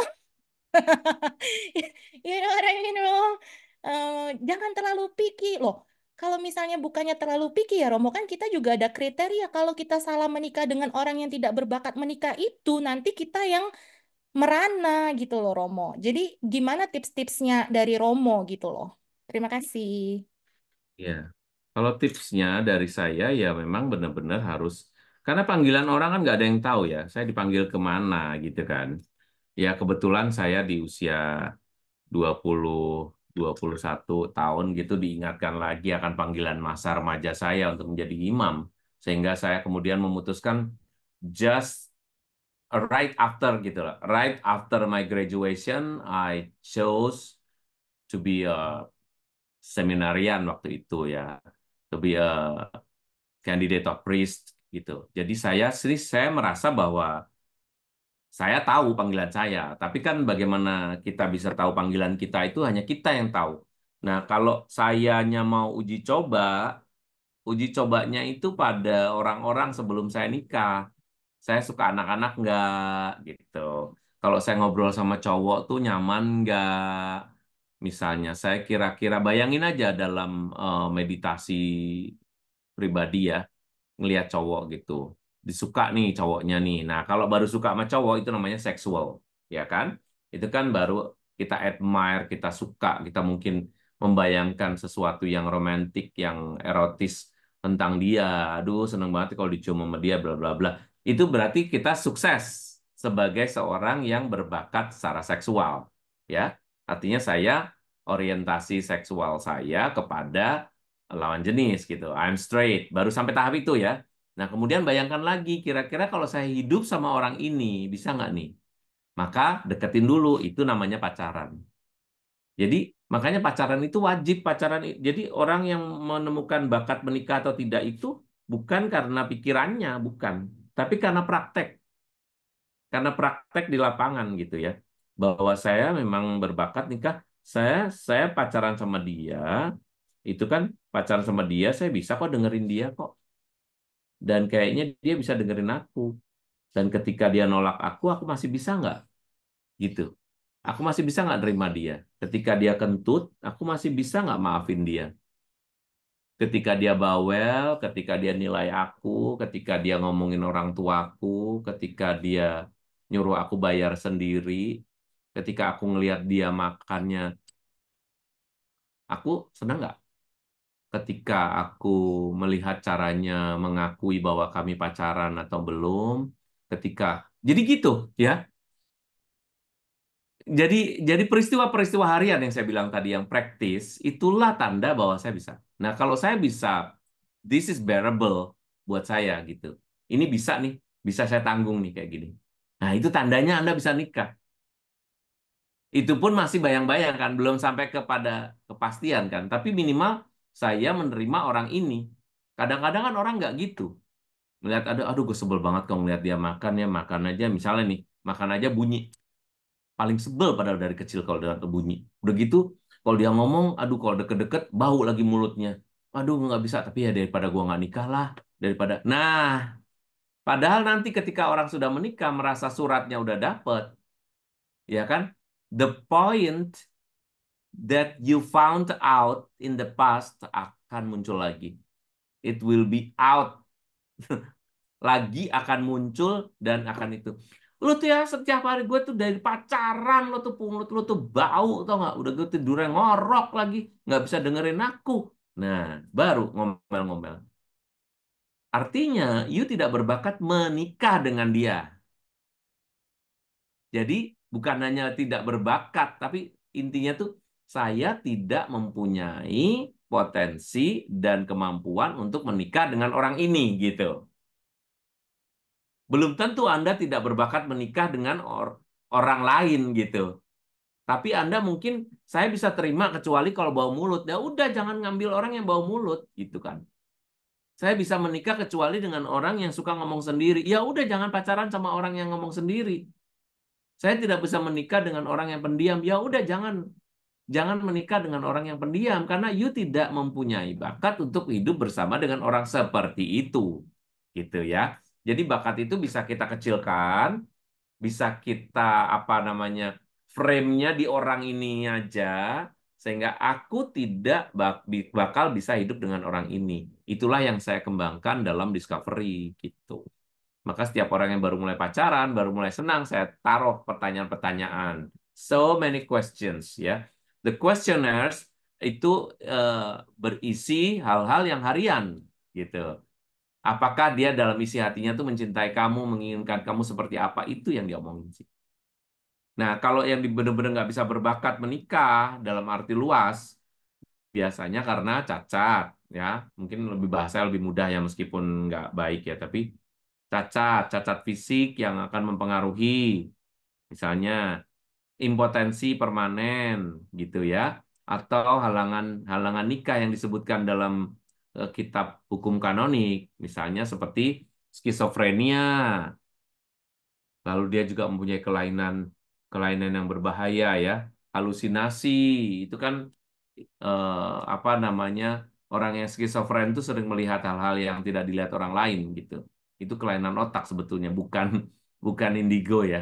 you know what I mean uh, jangan terlalu picky loh kalau misalnya bukannya terlalu picky ya Romo kan kita juga ada kriteria kalau kita salah menikah dengan orang yang tidak berbakat menikah itu nanti kita yang merana gitu loh Romo. Jadi gimana tips-tipsnya dari Romo gitu loh. Terima kasih. Ya, kalau tipsnya dari saya ya memang benar-benar harus karena panggilan orang kan nggak ada yang tahu ya. Saya dipanggil kemana gitu kan. Ya kebetulan saya di usia 20 21 tahun gitu diingatkan lagi akan panggilan masa remaja saya untuk menjadi imam sehingga saya kemudian memutuskan just right after gitu lah. right after my graduation I chose to be a seminarian waktu itu ya to be a candidate of priest gitu jadi saya sih saya merasa bahwa saya tahu panggilan saya, tapi kan bagaimana kita bisa tahu panggilan kita itu hanya kita yang tahu. Nah, kalau sayanya mau uji coba, uji cobanya itu pada orang-orang sebelum saya nikah. Saya suka anak-anak nggak gitu. Kalau saya ngobrol sama cowok tuh nyaman nggak? Misalnya saya kira-kira bayangin aja dalam uh, meditasi pribadi ya, ngelihat cowok gitu disuka nih cowoknya nih. Nah, kalau baru suka sama cowok itu namanya seksual, ya kan? Itu kan baru kita admire, kita suka, kita mungkin membayangkan sesuatu yang romantis, yang erotis tentang dia. Aduh, seneng banget kalau dicium sama dia, bla bla bla. Itu berarti kita sukses sebagai seorang yang berbakat secara seksual, ya. Artinya saya orientasi seksual saya kepada lawan jenis gitu. I'm straight. Baru sampai tahap itu ya Nah, kemudian bayangkan lagi, kira-kira kalau saya hidup sama orang ini, bisa nggak nih? Maka deketin dulu, itu namanya pacaran. Jadi, makanya pacaran itu wajib pacaran. Jadi, orang yang menemukan bakat menikah atau tidak itu bukan karena pikirannya, bukan. Tapi karena praktek. Karena praktek di lapangan gitu ya. Bahwa saya memang berbakat nikah, saya saya pacaran sama dia, itu kan pacaran sama dia, saya bisa kok dengerin dia kok dan kayaknya dia bisa dengerin aku dan ketika dia nolak aku aku masih bisa nggak gitu aku masih bisa nggak terima dia ketika dia kentut aku masih bisa nggak maafin dia ketika dia bawel ketika dia nilai aku ketika dia ngomongin orang tuaku ketika dia nyuruh aku bayar sendiri ketika aku ngelihat dia makannya aku senang nggak ketika aku melihat caranya mengakui bahwa kami pacaran atau belum, ketika jadi gitu ya. Jadi jadi peristiwa-peristiwa harian yang saya bilang tadi yang praktis itulah tanda bahwa saya bisa. Nah, kalau saya bisa this is bearable buat saya gitu. Ini bisa nih, bisa saya tanggung nih kayak gini. Nah, itu tandanya Anda bisa nikah. Itu pun masih bayang-bayang kan, belum sampai kepada kepastian kan. Tapi minimal saya menerima orang ini. Kadang-kadang kan orang nggak gitu. Melihat ada, aduh gue sebel banget kalau ngeliat dia makan ya, makan aja misalnya nih, makan aja bunyi. Paling sebel padahal dari kecil kalau dengar bunyi. Udah gitu, kalau dia ngomong, aduh kalau deket-deket bau lagi mulutnya. Aduh nggak bisa, tapi ya daripada gue nggak nikah lah. Daripada, nah Padahal nanti ketika orang sudah menikah merasa suratnya udah dapet, ya kan? The point that you found out in the past akan muncul lagi. It will be out. lagi akan muncul dan akan itu. Lu tuh ya setiap hari gue tuh dari pacaran lo tuh pungut lo tuh bau tau gak? Udah gue tidurnya ngorok lagi, Gak bisa dengerin aku. Nah, baru ngomel-ngomel. Artinya, you tidak berbakat menikah dengan dia. Jadi, bukan hanya tidak berbakat, tapi intinya tuh saya tidak mempunyai potensi dan kemampuan untuk menikah dengan orang ini gitu. Belum tentu Anda tidak berbakat menikah dengan or orang lain gitu. Tapi Anda mungkin saya bisa terima kecuali kalau bau mulut. Ya udah jangan ngambil orang yang bau mulut gitu kan. Saya bisa menikah kecuali dengan orang yang suka ngomong sendiri. Ya udah jangan pacaran sama orang yang ngomong sendiri. Saya tidak bisa menikah dengan orang yang pendiam. Ya udah jangan jangan menikah dengan orang yang pendiam karena you tidak mempunyai bakat untuk hidup bersama dengan orang seperti itu. Gitu ya. Jadi bakat itu bisa kita kecilkan, bisa kita apa namanya? frame-nya di orang ini aja sehingga aku tidak bakal bisa hidup dengan orang ini. Itulah yang saya kembangkan dalam discovery gitu. Maka setiap orang yang baru mulai pacaran, baru mulai senang, saya taruh pertanyaan-pertanyaan. So many questions ya The questionnaires itu uh, berisi hal-hal yang harian gitu. Apakah dia dalam isi hatinya tuh mencintai kamu, menginginkan kamu seperti apa itu yang diomongin sih. Nah, kalau yang benar-benar nggak bisa berbakat menikah dalam arti luas, biasanya karena cacat, ya. Mungkin lebih bahasa lebih mudah ya meskipun nggak baik ya, tapi cacat, cacat fisik yang akan mempengaruhi. Misalnya impotensi permanen gitu ya atau halangan-halangan nikah yang disebutkan dalam eh, kitab hukum kanonik misalnya seperti skizofrenia lalu dia juga mempunyai kelainan kelainan yang berbahaya ya halusinasi itu kan eh, apa namanya orang yang skizofren itu sering melihat hal-hal yang tidak dilihat orang lain gitu itu kelainan otak sebetulnya bukan bukan indigo ya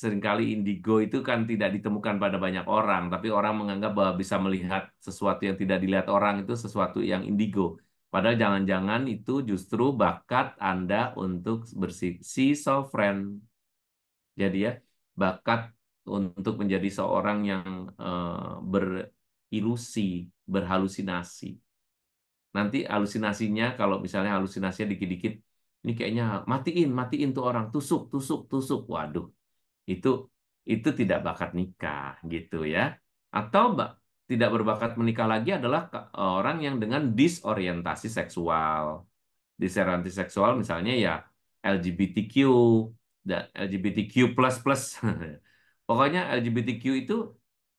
seringkali indigo itu kan tidak ditemukan pada banyak orang, tapi orang menganggap bahwa bisa melihat sesuatu yang tidak dilihat orang itu sesuatu yang indigo. Padahal jangan-jangan itu justru bakat Anda untuk bersih si sovereign. Jadi ya, bakat untuk menjadi seorang yang uh, berilusi, berhalusinasi. Nanti halusinasinya kalau misalnya halusinasinya dikit-dikit, ini kayaknya matiin, matiin tuh orang, tusuk, tusuk, tusuk. Waduh, itu itu tidak bakat nikah gitu ya. Atau tidak berbakat menikah lagi adalah orang yang dengan disorientasi seksual. Disorientasi seksual misalnya ya LGBTQ dan LGBTQ++. Pokoknya LGBTQ itu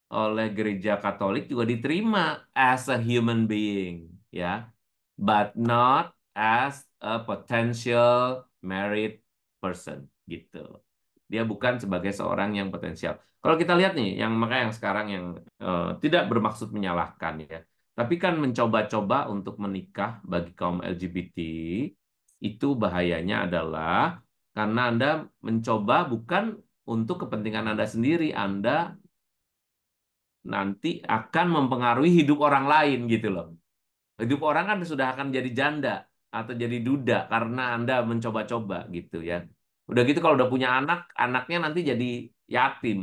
oleh gereja Katolik juga diterima as a human being ya, but not as a potential married person gitu. Dia bukan sebagai seorang yang potensial. Kalau kita lihat nih, yang maka yang sekarang yang uh, tidak bermaksud menyalahkan ya, tapi kan mencoba-coba untuk menikah bagi kaum LGBT itu bahayanya adalah karena Anda mencoba bukan untuk kepentingan Anda sendiri, Anda nanti akan mempengaruhi hidup orang lain gitu loh. Hidup orang kan sudah akan jadi janda atau jadi duda karena Anda mencoba-coba gitu ya. Udah gitu kalau udah punya anak, anaknya nanti jadi yatim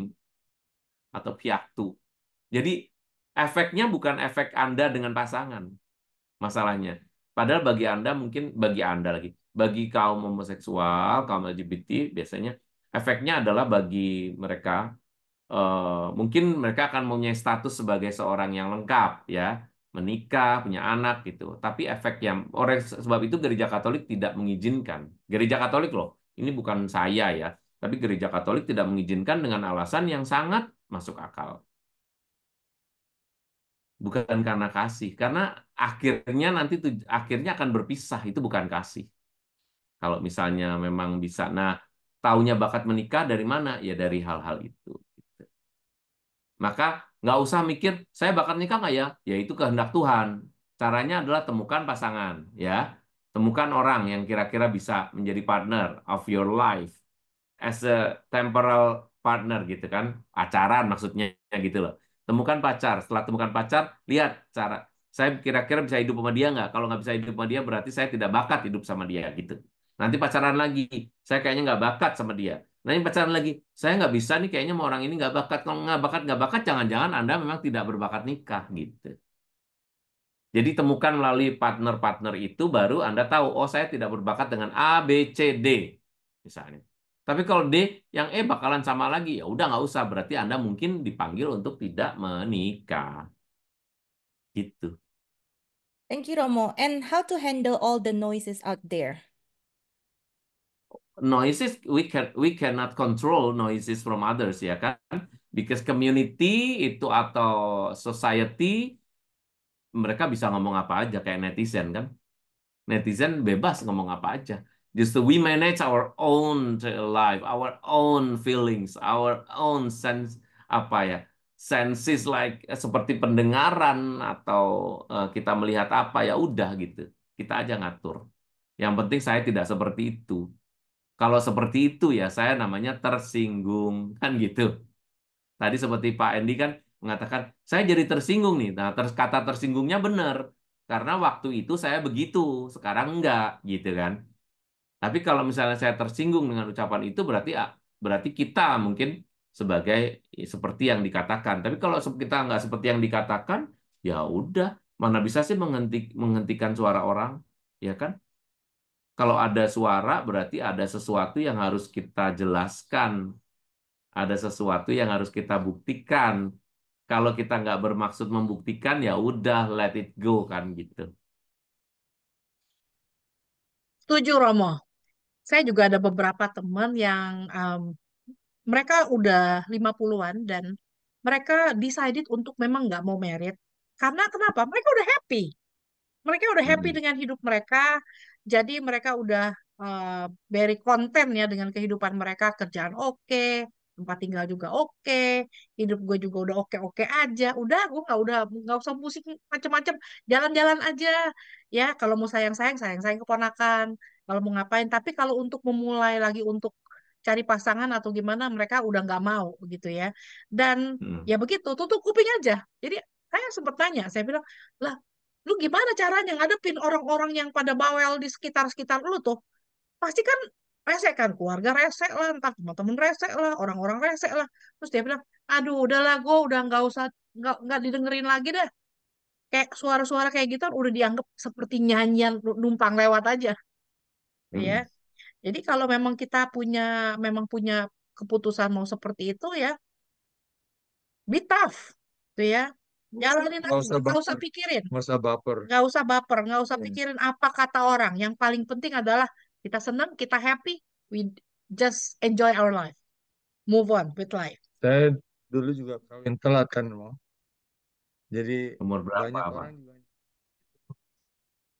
atau piatu. Jadi efeknya bukan efek Anda dengan pasangan masalahnya. Padahal bagi Anda mungkin bagi Anda lagi, bagi kaum homoseksual, kaum LGBT biasanya efeknya adalah bagi mereka eh, mungkin mereka akan mempunyai status sebagai seorang yang lengkap ya, menikah, punya anak gitu. Tapi efek yang orang sebab itu gereja Katolik tidak mengizinkan. Gereja Katolik loh ini bukan saya ya, tapi gereja Katolik tidak mengizinkan dengan alasan yang sangat masuk akal. Bukan karena kasih, karena akhirnya nanti tuj- akhirnya akan berpisah, itu bukan kasih. Kalau misalnya memang bisa, nah taunya bakat menikah dari mana? Ya dari hal-hal itu. Gitu. Maka nggak usah mikir saya bakat nikah nggak ya? Ya itu kehendak Tuhan. Caranya adalah temukan pasangan, ya Temukan orang yang kira-kira bisa menjadi partner of your life as a temporal partner gitu kan, pacaran maksudnya gitu loh. Temukan pacar, setelah temukan pacar, lihat cara saya kira-kira bisa hidup sama dia nggak? Kalau nggak bisa hidup sama dia, berarti saya tidak bakat hidup sama dia gitu. Nanti pacaran lagi, saya kayaknya nggak bakat sama dia. Nanti pacaran lagi, saya nggak bisa nih, kayaknya mau orang ini nggak bakat. Kalau nggak bakat, nggak bakat, jangan-jangan Anda memang tidak berbakat nikah gitu. Jadi temukan melalui partner-partner itu baru Anda tahu, oh saya tidak berbakat dengan A, B, C, D misalnya. Tapi kalau D yang E bakalan sama lagi, ya udah nggak usah. Berarti Anda mungkin dipanggil untuk tidak menikah. Gitu. Thank you, Romo. And how to handle all the noises out there? Noises, we can we cannot control noises from others ya kan? Because community itu atau society mereka bisa ngomong apa aja kayak netizen kan. Netizen bebas ngomong apa aja. Justru we manage our own uh, life, our own feelings, our own sense apa ya senses like eh, seperti pendengaran atau eh, kita melihat apa ya udah gitu kita aja ngatur yang penting saya tidak seperti itu kalau seperti itu ya saya namanya tersinggung kan gitu tadi seperti Pak Endi kan mengatakan saya jadi tersinggung nih. Nah, ter kata tersinggungnya benar karena waktu itu saya begitu, sekarang enggak gitu kan. Tapi kalau misalnya saya tersinggung dengan ucapan itu berarti ah, berarti kita mungkin sebagai seperti yang dikatakan. Tapi kalau kita nggak seperti yang dikatakan, ya udah mana bisa sih menghenti, menghentikan suara orang, ya kan? Kalau ada suara berarti ada sesuatu yang harus kita jelaskan, ada sesuatu yang harus kita buktikan, kalau kita nggak bermaksud membuktikan ya udah let it go kan gitu. Setuju Romo. Saya juga ada beberapa teman yang um, mereka udah 50-an dan mereka decided untuk memang nggak mau merit. Karena kenapa? Mereka udah happy. Mereka udah happy hmm. dengan hidup mereka. Jadi mereka udah uh, very content ya dengan kehidupan mereka, kerjaan oke, okay, tempat tinggal juga oke hidup gue juga udah oke oke aja udah gue nggak udah nggak usah musik macem-macem jalan-jalan aja ya kalau mau sayang sayang sayang sayang keponakan kalau mau ngapain tapi kalau untuk memulai lagi untuk cari pasangan atau gimana mereka udah nggak mau gitu ya dan hmm. ya begitu tutup kuping aja jadi saya sempat tanya saya bilang lah lu gimana caranya ngadepin orang-orang yang pada bawel di sekitar-sekitar lu tuh pasti kan resek kan keluarga resek lah entah teman-teman resek lah orang-orang resek lah terus dia bilang aduh udahlah gue udah nggak usah nggak nggak didengerin lagi deh kayak suara-suara kayak gitu udah dianggap seperti nyanyian numpang lewat aja iya. hmm. ya jadi kalau memang kita punya memang punya keputusan mau seperti itu ya be tough gitu ya jalanin nggak usah, nggak usah pikirin nggak usah baper nggak usah baper nggak usah hmm. pikirin apa kata orang yang paling penting adalah kita senang, kita happy, we just enjoy our life. Move on with life. Saya dulu juga kawin telat kan, Mo. Jadi umur berapa, banyak apa? orang juga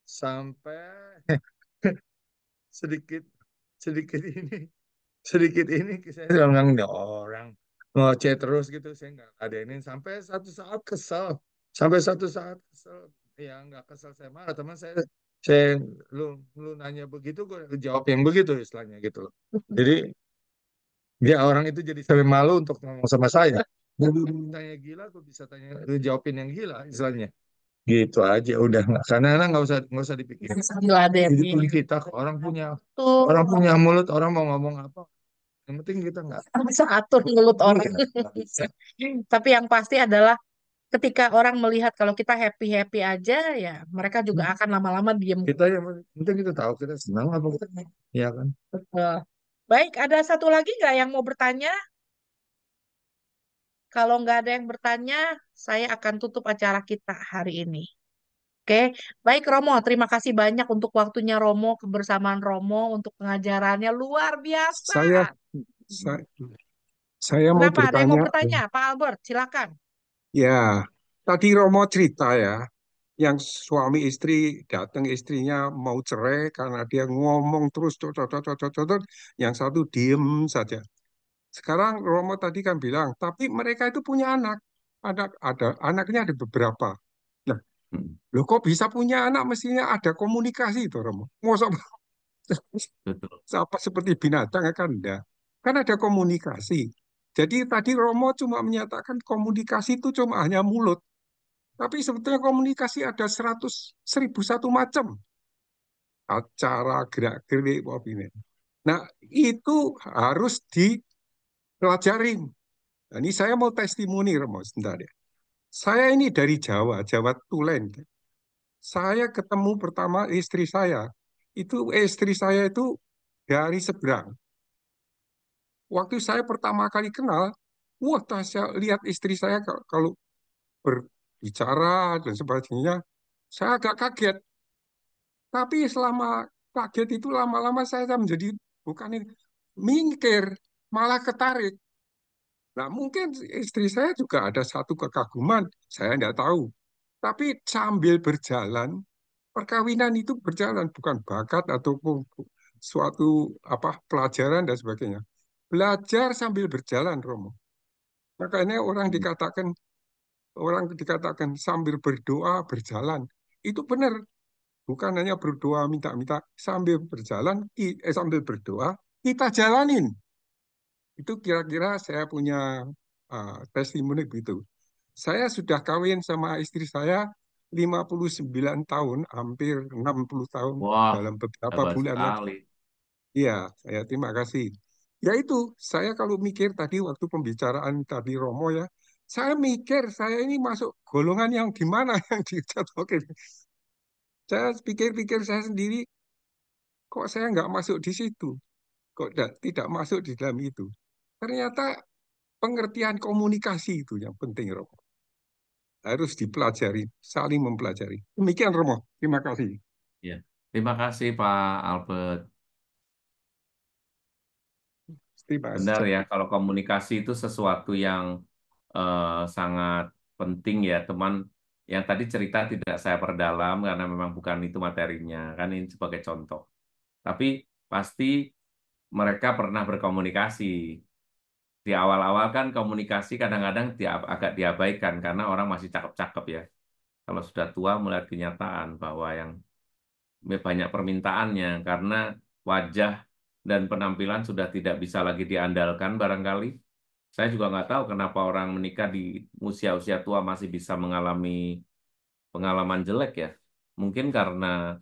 sampai sedikit sedikit ini sedikit ini saya bilang orang ngoceh terus gitu saya nggak ini. sampai satu saat kesel sampai satu saat kesel ya nggak kesel saya marah teman saya saya lu lu nanya begitu gue jawab yang begitu istilahnya gitu loh jadi dia orang itu jadi sampai malu untuk ngomong sama saya dulu tanya gila gue bisa tanya lu jawabin yang gila istilahnya gitu aja udah nggak karena anak nggak usah nggak usah dipikir jadi kita orang punya Tuh. orang punya mulut orang mau ngomong apa yang penting kita nggak bisa atur mulut iya. orang tapi yang pasti adalah ketika orang melihat kalau kita happy happy aja ya mereka juga hmm. akan lama-lama diem kita ya penting kita tahu kita senang apa kita ya kan betul baik ada satu lagi nggak yang mau bertanya kalau nggak ada yang bertanya saya akan tutup acara kita hari ini Oke, baik Romo. Terima kasih banyak untuk waktunya Romo, kebersamaan Romo, untuk pengajarannya luar biasa. Saya, saya, saya mau bertanya. Ada yang mau bertanya, Pak Albert, silakan. Ya, tadi Romo cerita ya, yang suami istri datang istrinya mau cerai karena dia ngomong terus, yang satu diem saja. Sekarang Romo tadi kan bilang, tapi mereka itu punya anak, anak ada anaknya ada beberapa. Nah, hmm. lo kok bisa punya anak mestinya ada komunikasi itu Romo. Ngosok Betul. Siapa seperti binatang kan enggak. Kan ada komunikasi. Jadi tadi Romo cuma menyatakan komunikasi itu cuma hanya mulut. Tapi sebetulnya komunikasi ada 100, satu macam. Acara, gerak-gerik, ini. Nah, itu harus dipelajari. Nah, ini saya mau testimoni, Romo, sebentar ya. Saya ini dari Jawa, Jawa Tulen. Saya ketemu pertama istri saya. Itu eh, istri saya itu dari seberang waktu saya pertama kali kenal, wah saya lihat istri saya kalau berbicara dan sebagainya, saya agak kaget. Tapi selama kaget itu lama-lama saya menjadi bukan ini, mingkir, malah ketarik. Nah mungkin istri saya juga ada satu kekaguman, saya tidak tahu. Tapi sambil berjalan, perkawinan itu berjalan bukan bakat ataupun suatu apa pelajaran dan sebagainya. Belajar sambil berjalan, Romo. Makanya orang hmm. dikatakan orang dikatakan sambil berdoa berjalan. Itu benar. Bukan hanya berdoa minta-minta sambil berjalan eh, sambil berdoa kita jalanin. Itu kira-kira saya punya uh, testimoni begitu. Saya sudah kawin sama istri saya 59 tahun, hampir 60 tahun wow, dalam beberapa bulan ya. Iya, saya terima kasih. Ya itu, saya kalau mikir tadi waktu pembicaraan tadi Romo ya, saya mikir saya ini masuk golongan yang gimana yang dicatokin. Saya pikir-pikir saya sendiri, kok saya nggak masuk di situ? Kok tidak masuk di dalam itu? Ternyata pengertian komunikasi itu yang penting, Romo. Harus dipelajari, saling mempelajari. Demikian, Romo. Terima kasih. Ya. Terima kasih, Pak Albert pasti pasti. Benar ya, kalau komunikasi itu sesuatu yang uh, sangat penting ya, teman. Yang tadi cerita tidak saya perdalam karena memang bukan itu materinya, kan ini sebagai contoh. Tapi pasti mereka pernah berkomunikasi. Di awal-awal kan komunikasi kadang-kadang diab agak diabaikan karena orang masih cakep-cakep ya. Kalau sudah tua melihat kenyataan bahwa yang banyak permintaannya karena wajah dan penampilan sudah tidak bisa lagi diandalkan barangkali. Saya juga nggak tahu kenapa orang menikah di usia-usia tua masih bisa mengalami pengalaman jelek ya. Mungkin karena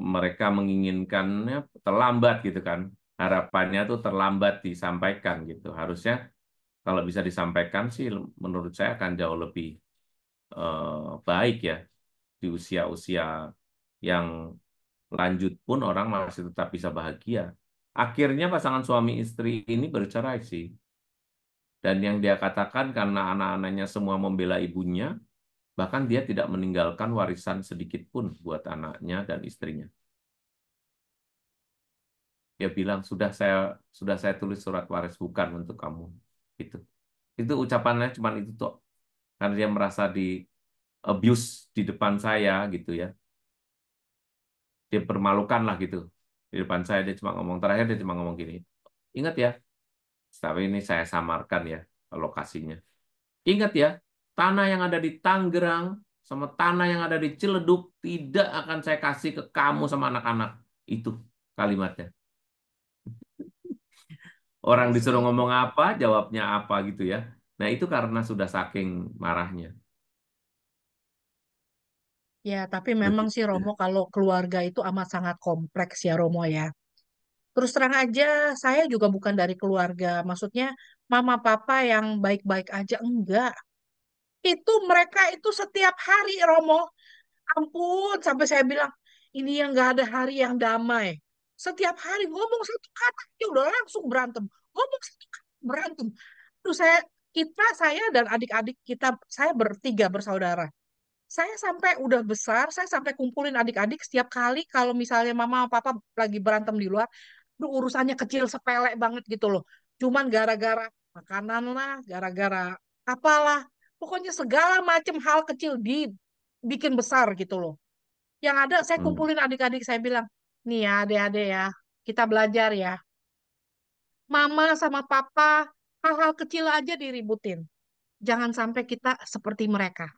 mereka menginginkannya terlambat gitu kan. Harapannya tuh terlambat disampaikan gitu. Harusnya kalau bisa disampaikan sih menurut saya akan jauh lebih uh, baik ya di usia-usia yang lanjut pun orang masih tetap bisa bahagia Akhirnya pasangan suami istri ini bercerai sih. Dan yang dia katakan karena anak-anaknya semua membela ibunya, bahkan dia tidak meninggalkan warisan sedikit pun buat anaknya dan istrinya. Dia bilang sudah saya sudah saya tulis surat waris bukan untuk kamu itu. Itu ucapannya cuma itu tuh. Karena dia merasa di abuse di depan saya gitu ya. Dia permalukan lah gitu di depan saya dia cuma ngomong terakhir dia cuma ngomong gini ingat ya tapi ini saya samarkan ya lokasinya ingat ya tanah yang ada di Tangerang sama tanah yang ada di Ciledug tidak akan saya kasih ke kamu sama anak-anak itu kalimatnya orang disuruh ngomong apa jawabnya apa gitu ya nah itu karena sudah saking marahnya Ya, tapi memang sih iya. Romo kalau keluarga itu amat sangat kompleks ya Romo ya. Terus terang aja saya juga bukan dari keluarga, maksudnya mama papa yang baik-baik aja enggak. Itu mereka itu setiap hari Romo. Ampun, sampai saya bilang ini yang gak ada hari yang damai. Setiap hari ngomong satu kata ya udah langsung berantem. Ngomong satu kata berantem. Terus saya kita saya dan adik-adik kita saya bertiga bersaudara saya sampai udah besar, saya sampai kumpulin adik-adik setiap kali kalau misalnya mama papa lagi berantem di luar, itu urusannya kecil sepele banget gitu loh. Cuman gara-gara makanan lah, gara-gara apalah, pokoknya segala macam hal kecil dibikin besar gitu loh. Yang ada saya hmm. kumpulin adik-adik saya bilang, "Nih ya adik-adik ya, kita belajar ya. Mama sama papa hal-hal kecil aja diributin. Jangan sampai kita seperti mereka."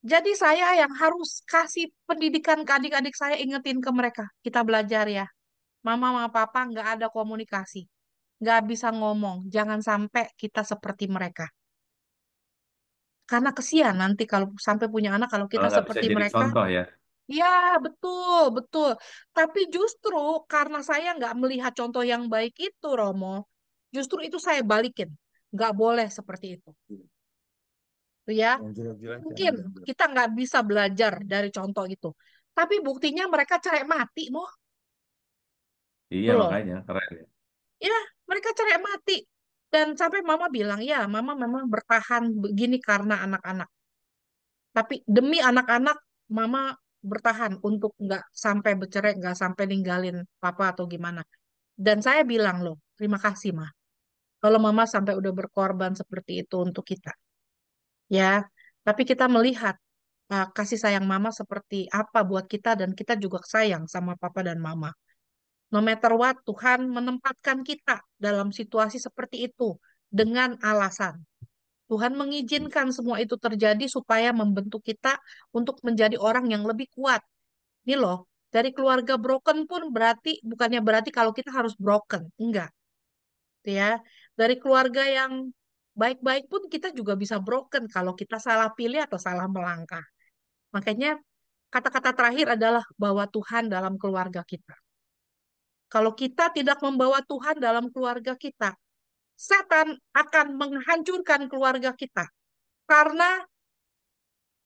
Jadi saya yang harus kasih pendidikan ke adik-adik saya, ingetin ke mereka. Kita belajar ya. Mama sama papa nggak ada komunikasi. Nggak bisa ngomong. Jangan sampai kita seperti mereka. Karena kesian nanti kalau sampai punya anak kalau kita kalau seperti mereka. Contoh ya. Ya, betul, betul. Tapi justru karena saya nggak melihat contoh yang baik itu, Romo, justru itu saya balikin. Nggak boleh seperti itu gitu ya. Mungkin kita nggak bisa belajar dari contoh itu. Tapi buktinya mereka cerai mati, mau? Iya gitu Loh. makanya keren Iya, mereka cerai mati dan sampai mama bilang ya, mama memang bertahan begini karena anak-anak. Tapi demi anak-anak, mama bertahan untuk nggak sampai bercerai, nggak sampai ninggalin papa atau gimana. Dan saya bilang loh, terima kasih mah. Kalau mama sampai udah berkorban seperti itu untuk kita ya. Tapi kita melihat uh, kasih sayang mama seperti apa buat kita dan kita juga sayang sama papa dan mama. No matter what, Tuhan menempatkan kita dalam situasi seperti itu dengan alasan. Tuhan mengizinkan semua itu terjadi supaya membentuk kita untuk menjadi orang yang lebih kuat. Ini loh, dari keluarga broken pun berarti bukannya berarti kalau kita harus broken, enggak. Ya, dari keluarga yang baik-baik pun kita juga bisa broken kalau kita salah pilih atau salah melangkah. Makanya kata-kata terakhir adalah bawa Tuhan dalam keluarga kita. Kalau kita tidak membawa Tuhan dalam keluarga kita, setan akan menghancurkan keluarga kita. Karena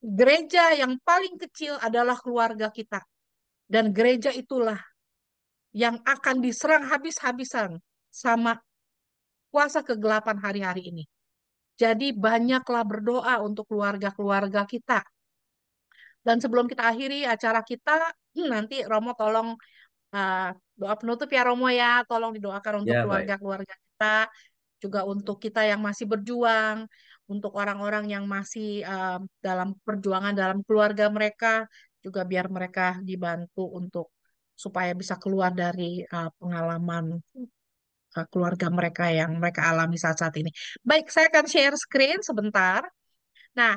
gereja yang paling kecil adalah keluarga kita. Dan gereja itulah yang akan diserang habis-habisan sama kuasa kegelapan hari-hari ini. Jadi banyaklah berdoa untuk keluarga-keluarga kita. Dan sebelum kita akhiri acara kita, nanti Romo tolong uh, doa penutup ya Romo ya, tolong didoakan untuk ya, keluarga-keluarga yeah, kita, juga untuk kita yang masih berjuang, untuk orang-orang yang masih uh, dalam perjuangan dalam keluarga mereka, juga biar mereka dibantu untuk supaya bisa keluar dari uh, pengalaman keluarga mereka yang mereka alami saat-saat ini. Baik, saya akan share screen sebentar. Nah,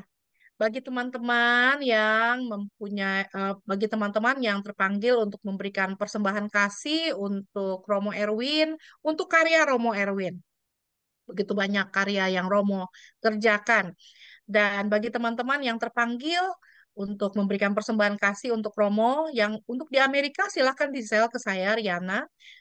bagi teman-teman yang mempunyai uh, bagi teman-teman yang terpanggil untuk memberikan persembahan kasih untuk Romo Erwin, untuk karya Romo Erwin. Begitu banyak karya yang Romo kerjakan. Dan bagi teman-teman yang terpanggil untuk memberikan persembahan kasih untuk Romo yang untuk di Amerika silahkan di sel ke saya Riana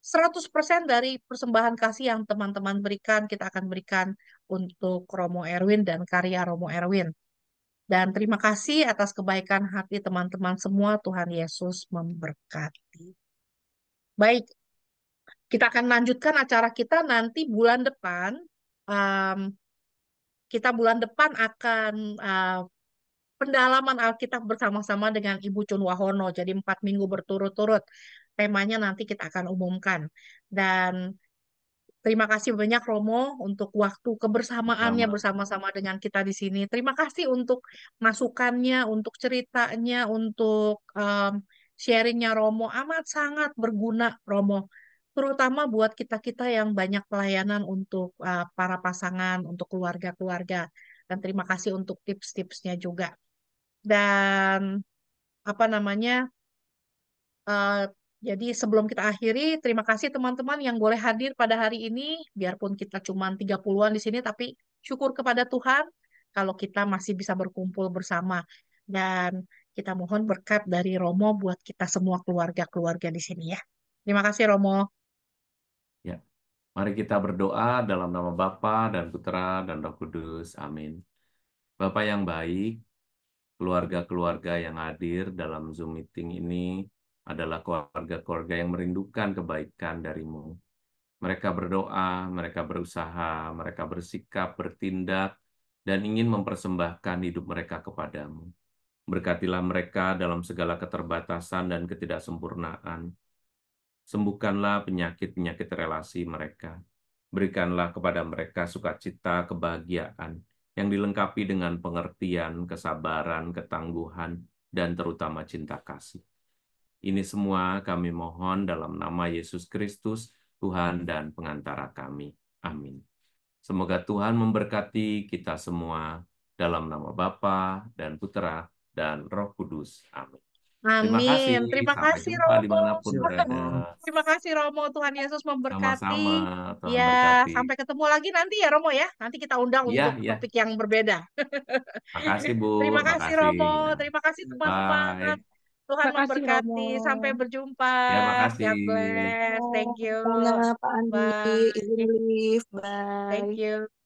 100% dari persembahan kasih yang teman-teman berikan, kita akan berikan untuk Romo Erwin dan karya Romo Erwin. Dan terima kasih atas kebaikan hati teman-teman semua. Tuhan Yesus memberkati. Baik, kita akan lanjutkan acara kita nanti bulan depan. Um, kita bulan depan akan uh, pendalaman Alkitab bersama-sama dengan Ibu Chun Wahono. Jadi empat minggu berturut-turut temanya nanti kita akan umumkan. Dan terima kasih banyak Romo untuk waktu kebersamaannya bersama-sama dengan kita di sini. Terima kasih untuk masukannya, untuk ceritanya, untuk um, sharingnya Romo. Amat sangat berguna Romo terutama buat kita-kita yang banyak pelayanan untuk uh, para pasangan, untuk keluarga-keluarga. Dan terima kasih untuk tips-tipsnya juga. Dan apa namanya? Uh, jadi sebelum kita akhiri, terima kasih teman-teman yang boleh hadir pada hari ini. Biarpun kita cuma 30-an di sini, tapi syukur kepada Tuhan kalau kita masih bisa berkumpul bersama. Dan kita mohon berkat dari Romo buat kita semua keluarga-keluarga di sini ya. Terima kasih Romo. Ya, mari kita berdoa dalam nama Bapa dan Putra dan Roh Kudus. Amin. Bapak yang baik, keluarga-keluarga yang hadir dalam Zoom meeting ini, adalah keluarga-keluarga yang merindukan kebaikan darimu. Mereka berdoa, mereka berusaha, mereka bersikap, bertindak, dan ingin mempersembahkan hidup mereka kepadamu. Berkatilah mereka dalam segala keterbatasan dan ketidaksempurnaan. Sembuhkanlah penyakit-penyakit relasi mereka. Berikanlah kepada mereka sukacita, kebahagiaan, yang dilengkapi dengan pengertian, kesabaran, ketangguhan, dan terutama cinta kasih. Ini semua kami mohon dalam nama Yesus Kristus, Tuhan dan pengantara kami. Amin. Semoga Tuhan memberkati kita semua dalam nama Bapa dan Putera dan Roh Kudus. Amin. Amin. Terima kasih, Terima kasih Romo. Terima kasih Romo. Tuhan Yesus memberkati. Sama -sama, Tuhan ya, berkati. sampai ketemu lagi nanti ya Romo ya. Nanti kita undang ya, untuk ya. topik yang berbeda. Terima kasih Bu. Terima kasih Romo. Terima kasih teman-teman. Tuhan makasih, memberkati. Romo. Sampai berjumpa. Ya, makasih. God bless. Thank oh, you. Bye. Pak Bye. Thank you.